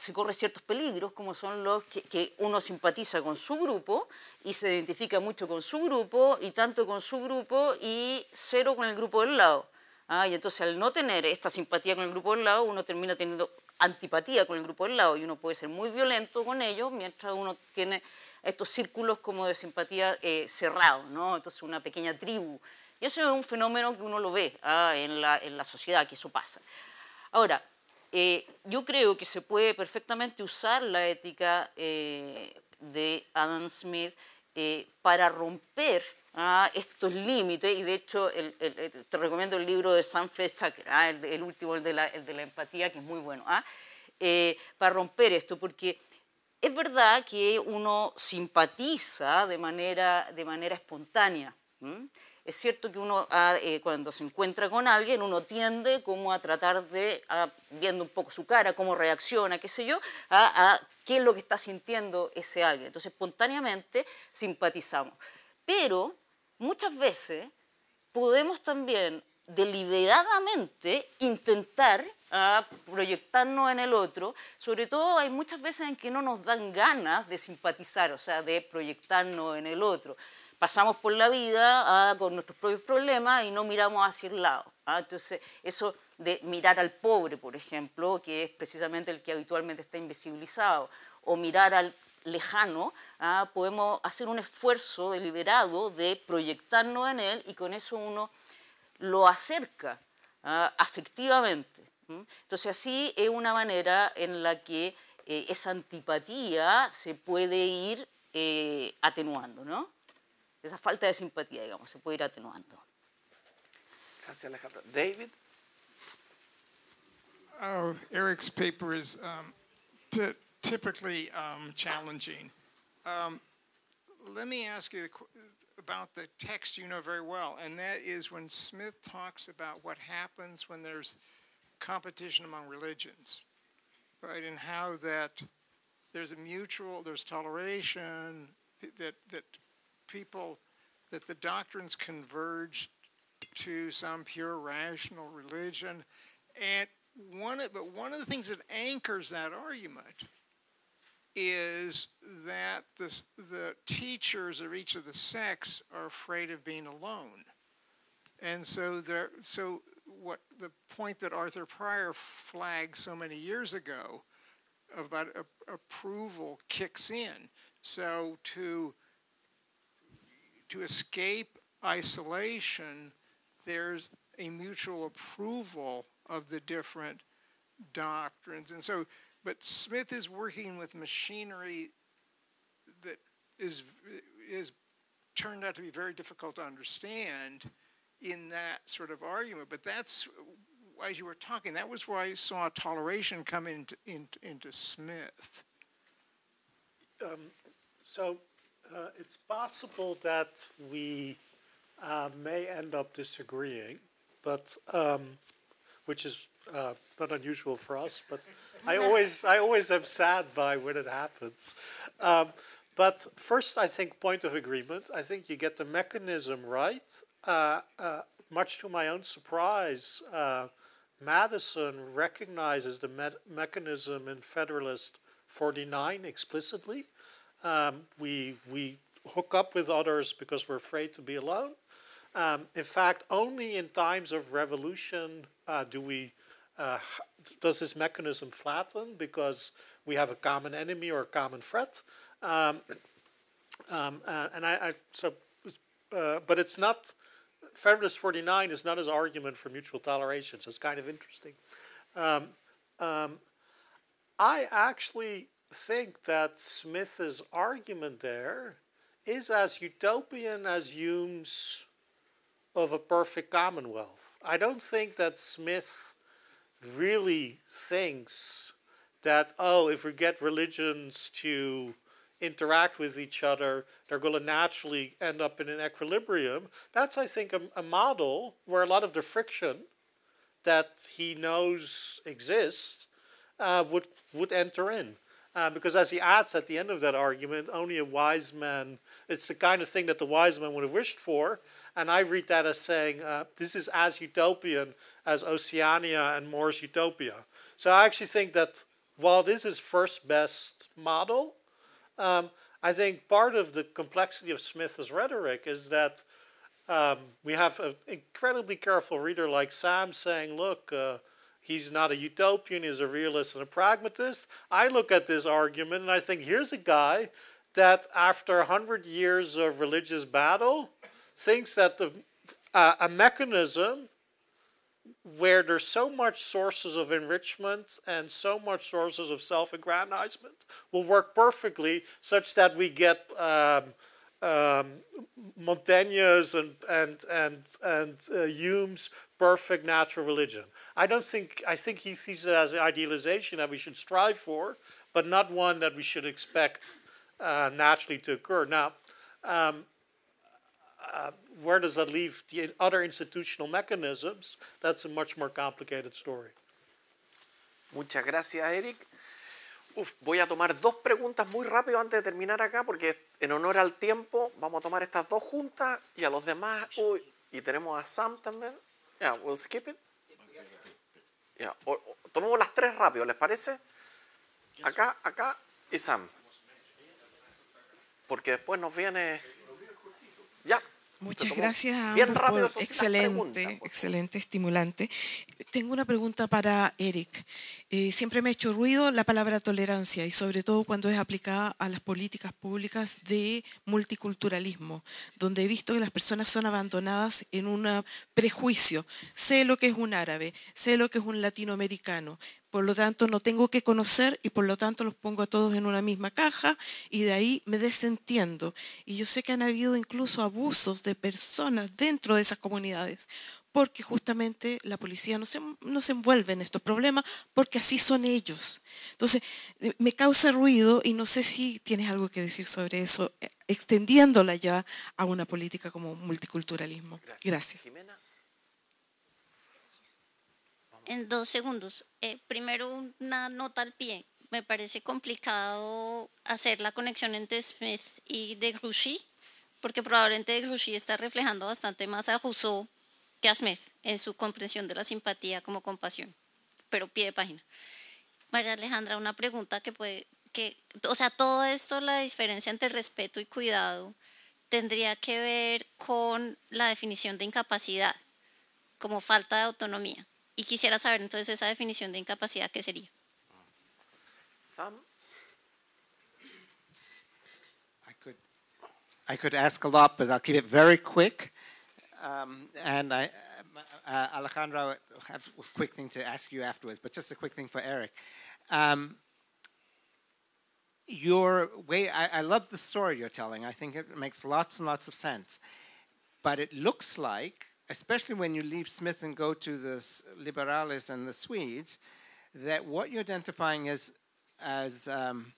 se corre ciertos peligros, como son los que, uno simpatiza con su grupo y se identifica mucho con su grupo y tanto con su grupo y cero con el grupo del lado. ¿ah? y entonces al no tener esta simpatía con el grupo del lado, uno termina teniendo antipatía con el grupo del lado y uno puede ser muy violento con ellos mientras uno tiene estos círculos como de simpatía eh, cerrados, ¿no? entonces una pequeña tribu. Y eso es un fenómeno que uno lo ve ¿ah? en, la, en la sociedad, que eso pasa. Ahora, eh, yo creo que se puede perfectamente usar la ética eh, de Adam Smith eh, para romper ah, estos límites, y de hecho te recomiendo el libro de Sam Fletcher, ah, el, último, el de, la, empatía, que es muy bueno, ah, para romper esto, porque es verdad que uno simpatiza de manera, de manera espontánea. Es cierto que uno ah, eh, cuando se encuentra con alguien, uno tiende como a tratar de, ah, viendo un poco su cara, cómo reacciona, qué sé yo, a, qué es lo que está sintiendo ese alguien. Entonces espontáneamente simpatizamos. Pero muchas veces podemos también deliberadamente intentar a ah, proyectarnos en el otro, sobre todo hay muchas veces en que no nos dan ganas de simpatizar, o sea, de proyectarnos en el otro pasamos por la vida ah, con nuestros propios problemas y no miramos hacia el lado. Ah. Entonces, eso de mirar al pobre, por ejemplo, que es precisamente el que habitualmente está invisibilizado, o mirar al lejano, ah, podemos hacer un esfuerzo deliberado de proyectarnos en él y con eso uno lo acerca afectivamente. Entonces, así es una manera en la que eh, esa antipatía se puede ir eh, atenuando, ¿no? esa falta de simpatía, digamos, se puede ir atenuando. Gracias, Alejandro. David? Oh, Eric's paper is um, typically um, challenging. Um, let me ask you the about the text you know very well, and that is when Smith talks about what happens when there's competition among religions, right, and how that there's a mutual, there's toleration, that, that people that the doctrines converged to some pure rational religion. And one of, but one of the things that anchors that argument is that this, the teachers of each of the sects are afraid of being alone. And so there, so what the point that Arthur Pryor flagged so many years ago about a, approval kicks in. So to to escape isolation, there's a mutual approval of the different doctrines. And so, but Smith is working with machinery that is, is turned out to be very difficult to understand in that sort of argument. But that's, as you were talking, that was where I saw toleration come into, into, into Smith. Um, so uh, it's possible that we uh, may end up disagreeing, but um, which is uh, not unusual for us. But I always, I always am sad by when it happens. Um, but first, I think point of agreement. I think you get the mechanism right. Uh, uh, much to my own surprise, uh, Madison recognizes the me mechanism in Federalist 49 explicitly um, we, we hook up with others because we're afraid to be alone. Um, in fact, only in times of revolution uh, do we uh, does this mechanism flatten because we have a common enemy or a common threat. Um, um, uh, and I, I so, uh, but it's not. Federalist 49 is not his argument for mutual toleration, so it's kind of interesting. Um, um, I actually think that Smith's argument there is as utopian as Hume's of a perfect commonwealth. I don't think that Smith really thinks that, oh, if we get religions to interact with each other, they're going to naturally end up in an equilibrium. That's, I think, a, a model where a lot of the friction that he knows exists uh, would, would enter in. Uh, because as he adds at the end of that argument, only a wise man, it's the kind of thing that the wise man would have wished for. And I read that as saying, uh, this is as utopian as Oceania and Moore's Utopia. So I actually think that while this is first best model, um, I think part of the complexity of Smith's rhetoric is that um, we have an incredibly careful reader like Sam saying, look, uh, He's not a utopian, he's a realist and a pragmatist. I look at this argument and I think here's a guy that, after 100 years of religious battle, thinks that the, uh, a mechanism where there's so much sources of enrichment and so much sources of self-aggrandizement will work perfectly such that we get um, um, Montaigne's and, and, and, and uh, Hume's perfect natural religion. I don't think, I think he sees it as an idealization that we should strive for, but not one that we should expect uh, naturally to occur. Now, um, uh, where does that leave the other institutional mechanisms? That's a much more complicated story. Muchas gracias, Eric. Uf, voy a tomar dos preguntas muy rápido antes de terminar acá, porque en honor al tiempo vamos a tomar estas dos juntas y a los demás. Uy, y tenemos a Sam también. Yeah, we'll skip it. las tres rápido, ¿les parece? Acá, acá y Sam. Porque después nos viene... Ya. Muchas gracias. Bien rápido, excelente, excelente, estimulante. Tengo una pregunta para Eric. Eh, siempre me ha hecho ruido la palabra tolerancia y sobre todo cuando es aplicada a las políticas públicas de multiculturalismo, donde he visto que las personas son abandonadas en un prejuicio. Sé lo que es un árabe, sé lo que es un latinoamericano, por lo tanto no tengo que conocer y por lo tanto los pongo a todos en una misma caja y de ahí me desentiendo. Y yo sé que han habido incluso abusos de personas dentro de esas comunidades porque justamente la policía no se, no se, envuelve en estos problemas, porque así son ellos. Entonces, eh, me causa ruido y no sé si tienes algo que decir sobre eso, eh, extendiéndola ya a una política como multiculturalismo. Gracias. En dos segundos. Eh, primero, una nota al pie. Me parece complicado hacer la conexión entre Smith y de Grouchy, porque probablemente de Grouchy está reflejando bastante más a Rousseau que en su comprensión de la simpatía como compasión, pero pie de página. María Alejandra, una pregunta que puede, que, o sea, todo esto, la diferencia entre respeto y cuidado, tendría que ver con la definición de incapacidad, como falta de autonomía. Y quisiera saber entonces esa definición de incapacidad, ¿qué sería? Sam? I could ask a lot, but I'll keep it very quick. Um, and I, uh, uh, Alejandro, I have a quick thing to ask you afterwards, but just a quick thing for Eric. Um, your way, I, I love the story you're telling. I think it makes lots and lots of sense. But it looks like, especially when you leave Smith and go to the Liberales and the Swedes, that what you're identifying as, as um,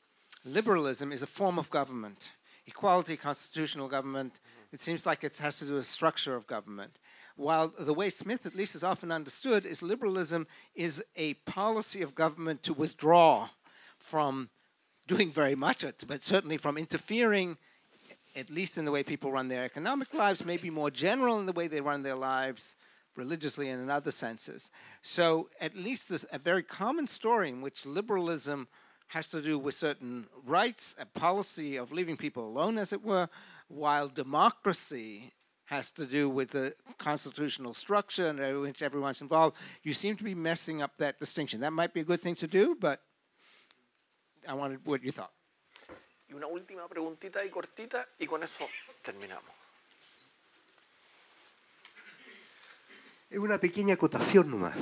liberalism is a form of government, equality, constitutional government, mm -hmm it seems like it has to do with structure of government. While the way Smith, at least, is often understood, is liberalism is a policy of government to withdraw from doing very much, but certainly from interfering, at least in the way people run their economic lives, maybe more general in the way they run their lives, religiously and in other senses. So, at least this, a very common story in which liberalism has to do with certain rights, a policy of leaving people alone, as it were, while democracy has to do with the constitutional structure and which everyone's involved, you seem to be messing up that distinction. That might be a good thing to do, but I wanted what you thought. Y una última preguntita y cortita, y con eso terminamos. Es una pequeña acotación nomás.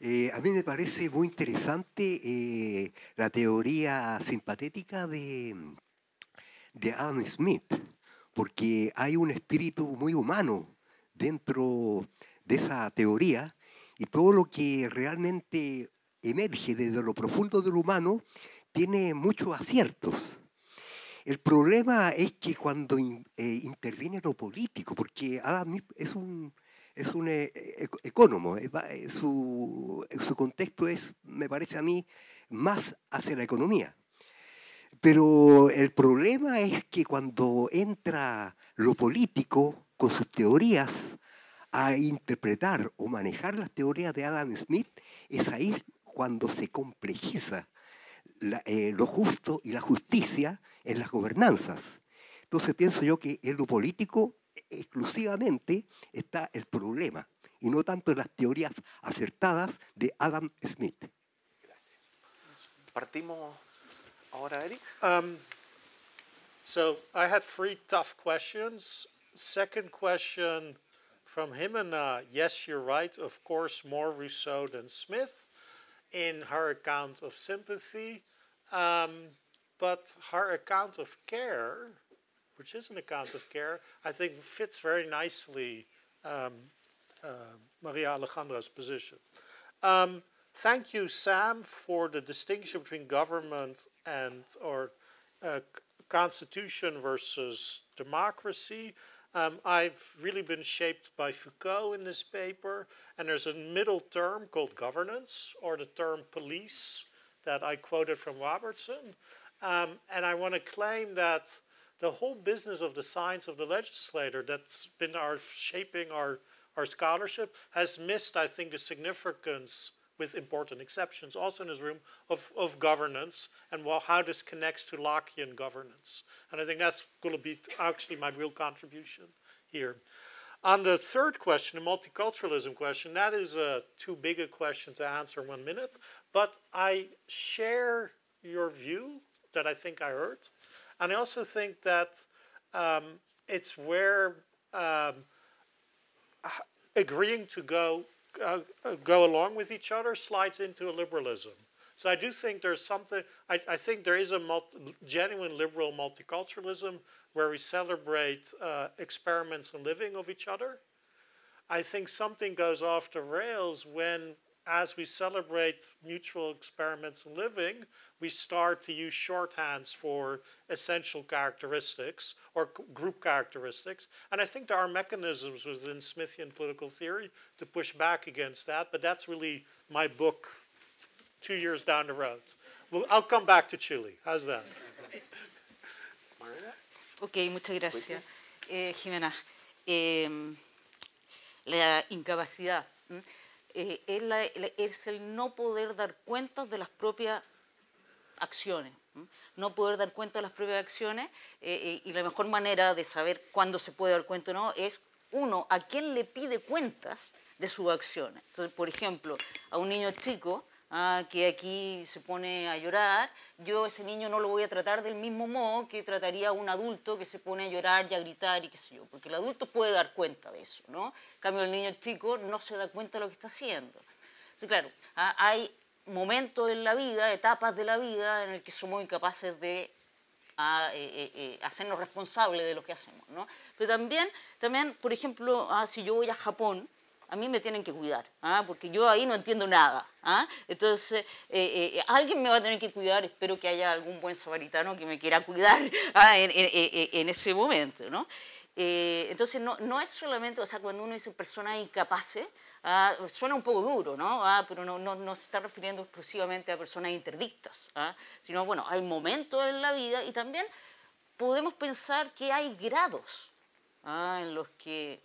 Eh, a mí me parece muy interesante eh, la teoría simpatética de, de Adam Smith, porque hay un espíritu muy humano dentro de esa teoría y todo lo que realmente emerge desde lo profundo del humano tiene muchos aciertos. El problema es que cuando eh, interviene lo político, porque Adam es un, es un eh, eh, su, su contexto es, me parece a mí, más hacia la economía. Pero el problema es que cuando entra lo político con sus teorías a interpretar o manejar las teorías de Adam Smith, es ahí cuando se complejiza eh, lo justo y la justicia en las gobernanzas. Entonces pienso yo que en lo político e-, exclusivamente está el problema y no tanto en las teorías acertadas de Adam Smith. Gracias. Partimos Alrighty. Um, so I had three tough questions. Second question from Himena. Uh, yes, you're right. Of course, more Rousseau than Smith in her account of sympathy. Um, but her account of care, which is an account of care, I think fits very nicely um, uh, Maria Alejandra's position. Um, Thank you, Sam, for the distinction between government and or uh, constitution versus democracy. Um, I've really been shaped by Foucault in this paper, and there's a middle term called governance, or the term police that I quoted from Robertson. Um, and I want to claim that the whole business of the science of the legislator that's been our shaping our, our scholarship has missed, I think, the significance with important exceptions, also in his room, of, of governance and well, how this connects to Lockean governance. And I think that's going to be actually my real contribution here. On the third question, the multiculturalism question, that is a uh, too big a question to answer in one minute, but I share your view that I think I heard. And I also think that um, it's where um, agreeing to go uh, uh, go along with each other slides into a liberalism. So I do think there's something, I, I think there is a multi, genuine liberal multiculturalism where we celebrate uh, experiments and living of each other. I think something goes off the rails when, as we celebrate mutual experiments and living, we start to use shorthands for essential characteristics or group characteristics. And I think there are mechanisms within Smithian political theory to push back against that, but that's really my book two years down the road. Well, I'll come back to Chile. How's that? ok, muchas gracias. Eh, Jimena, eh, la incapacidad ¿eh? es, la, es el no poder dar cuenta de las propias acciones. No poder dar cuenta de las propias acciones eh, eh, y la mejor manera de saber cuándo se puede dar cuenta o no es, uno, a quién le pide cuentas de sus acciones. Entonces, por ejemplo, a un niño chico ah, que aquí se pone a llorar, yo ese niño no lo voy a tratar del mismo modo que trataría a un adulto que se pone a llorar y a gritar y qué sé yo, porque el adulto puede dar cuenta de eso, ¿no? En cambio, el niño chico no se da cuenta de lo que está haciendo. Entonces, claro, ah, hay momentos en la vida, etapas de la vida en el que somos incapaces de ah, eh, eh, eh, hacernos responsables de lo que hacemos. ¿no? Pero también, también, por ejemplo, ah, si yo voy a Japón, a mí me tienen que cuidar, ¿ah? porque yo ahí no entiendo nada. ¿ah? Entonces, alguien me va a tener que cuidar, espero que haya algún buen samaritano que me quiera cuidar ¿ah? en, en, ese momento. ¿no? Eh, entonces, no, no, es solamente, o sea, cuando uno dice personas incapaces, ¿eh? ah, suena un poco duro, ¿no? Ah, pero no, no, no, se está refiriendo exclusivamente a personas interdictas, ¿ah? sino, bueno, hay momentos en la vida y también podemos pensar que hay grados ¿ah? en los que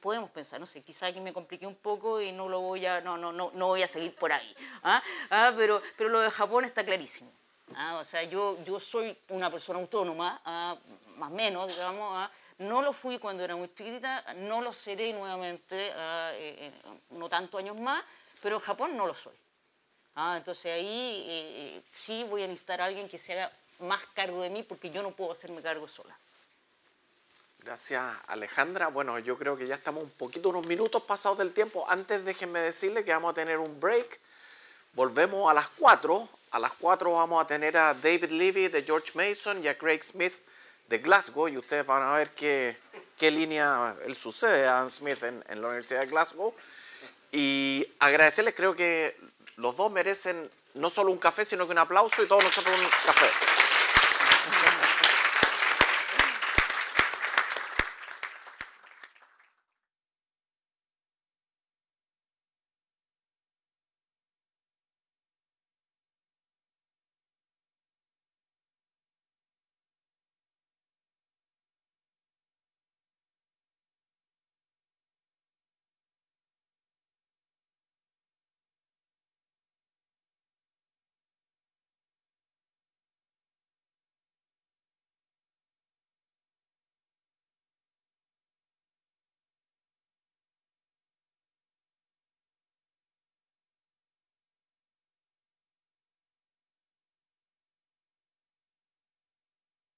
podemos pensar, no sé, quizá aquí me compliqué un poco y no lo voy a, no, no, no, no voy a seguir por ahí, pero, pero lo de Japón está clarísimo. o sea, yo, yo soy una persona autónoma, más o menos, digamos, no lo fui cuando era muy chiquita, no lo seré nuevamente, ah, eh, eh, no tanto años más, pero en Japón no lo soy. Ah, entonces ahí eh, sí voy a necesitar a alguien que se haga más cargo de mí porque yo no puedo hacerme cargo sola. Gracias, Alejandra. Bueno, yo creo que ya estamos un poquito, unos minutos pasados del tiempo. Antes déjenme decirle que vamos a tener un break. Volvemos a las cuatro. A las cuatro vamos a tener a David Levy de George Mason y a Craig Smith de Glasgow y ustedes van a ver qué, qué línea él sucede, Adam Smith, en, en, la Universidad de Glasgow. Y agradecerles, creo que los dos merecen no solo un café, sino que un aplauso y todos nosotros un café.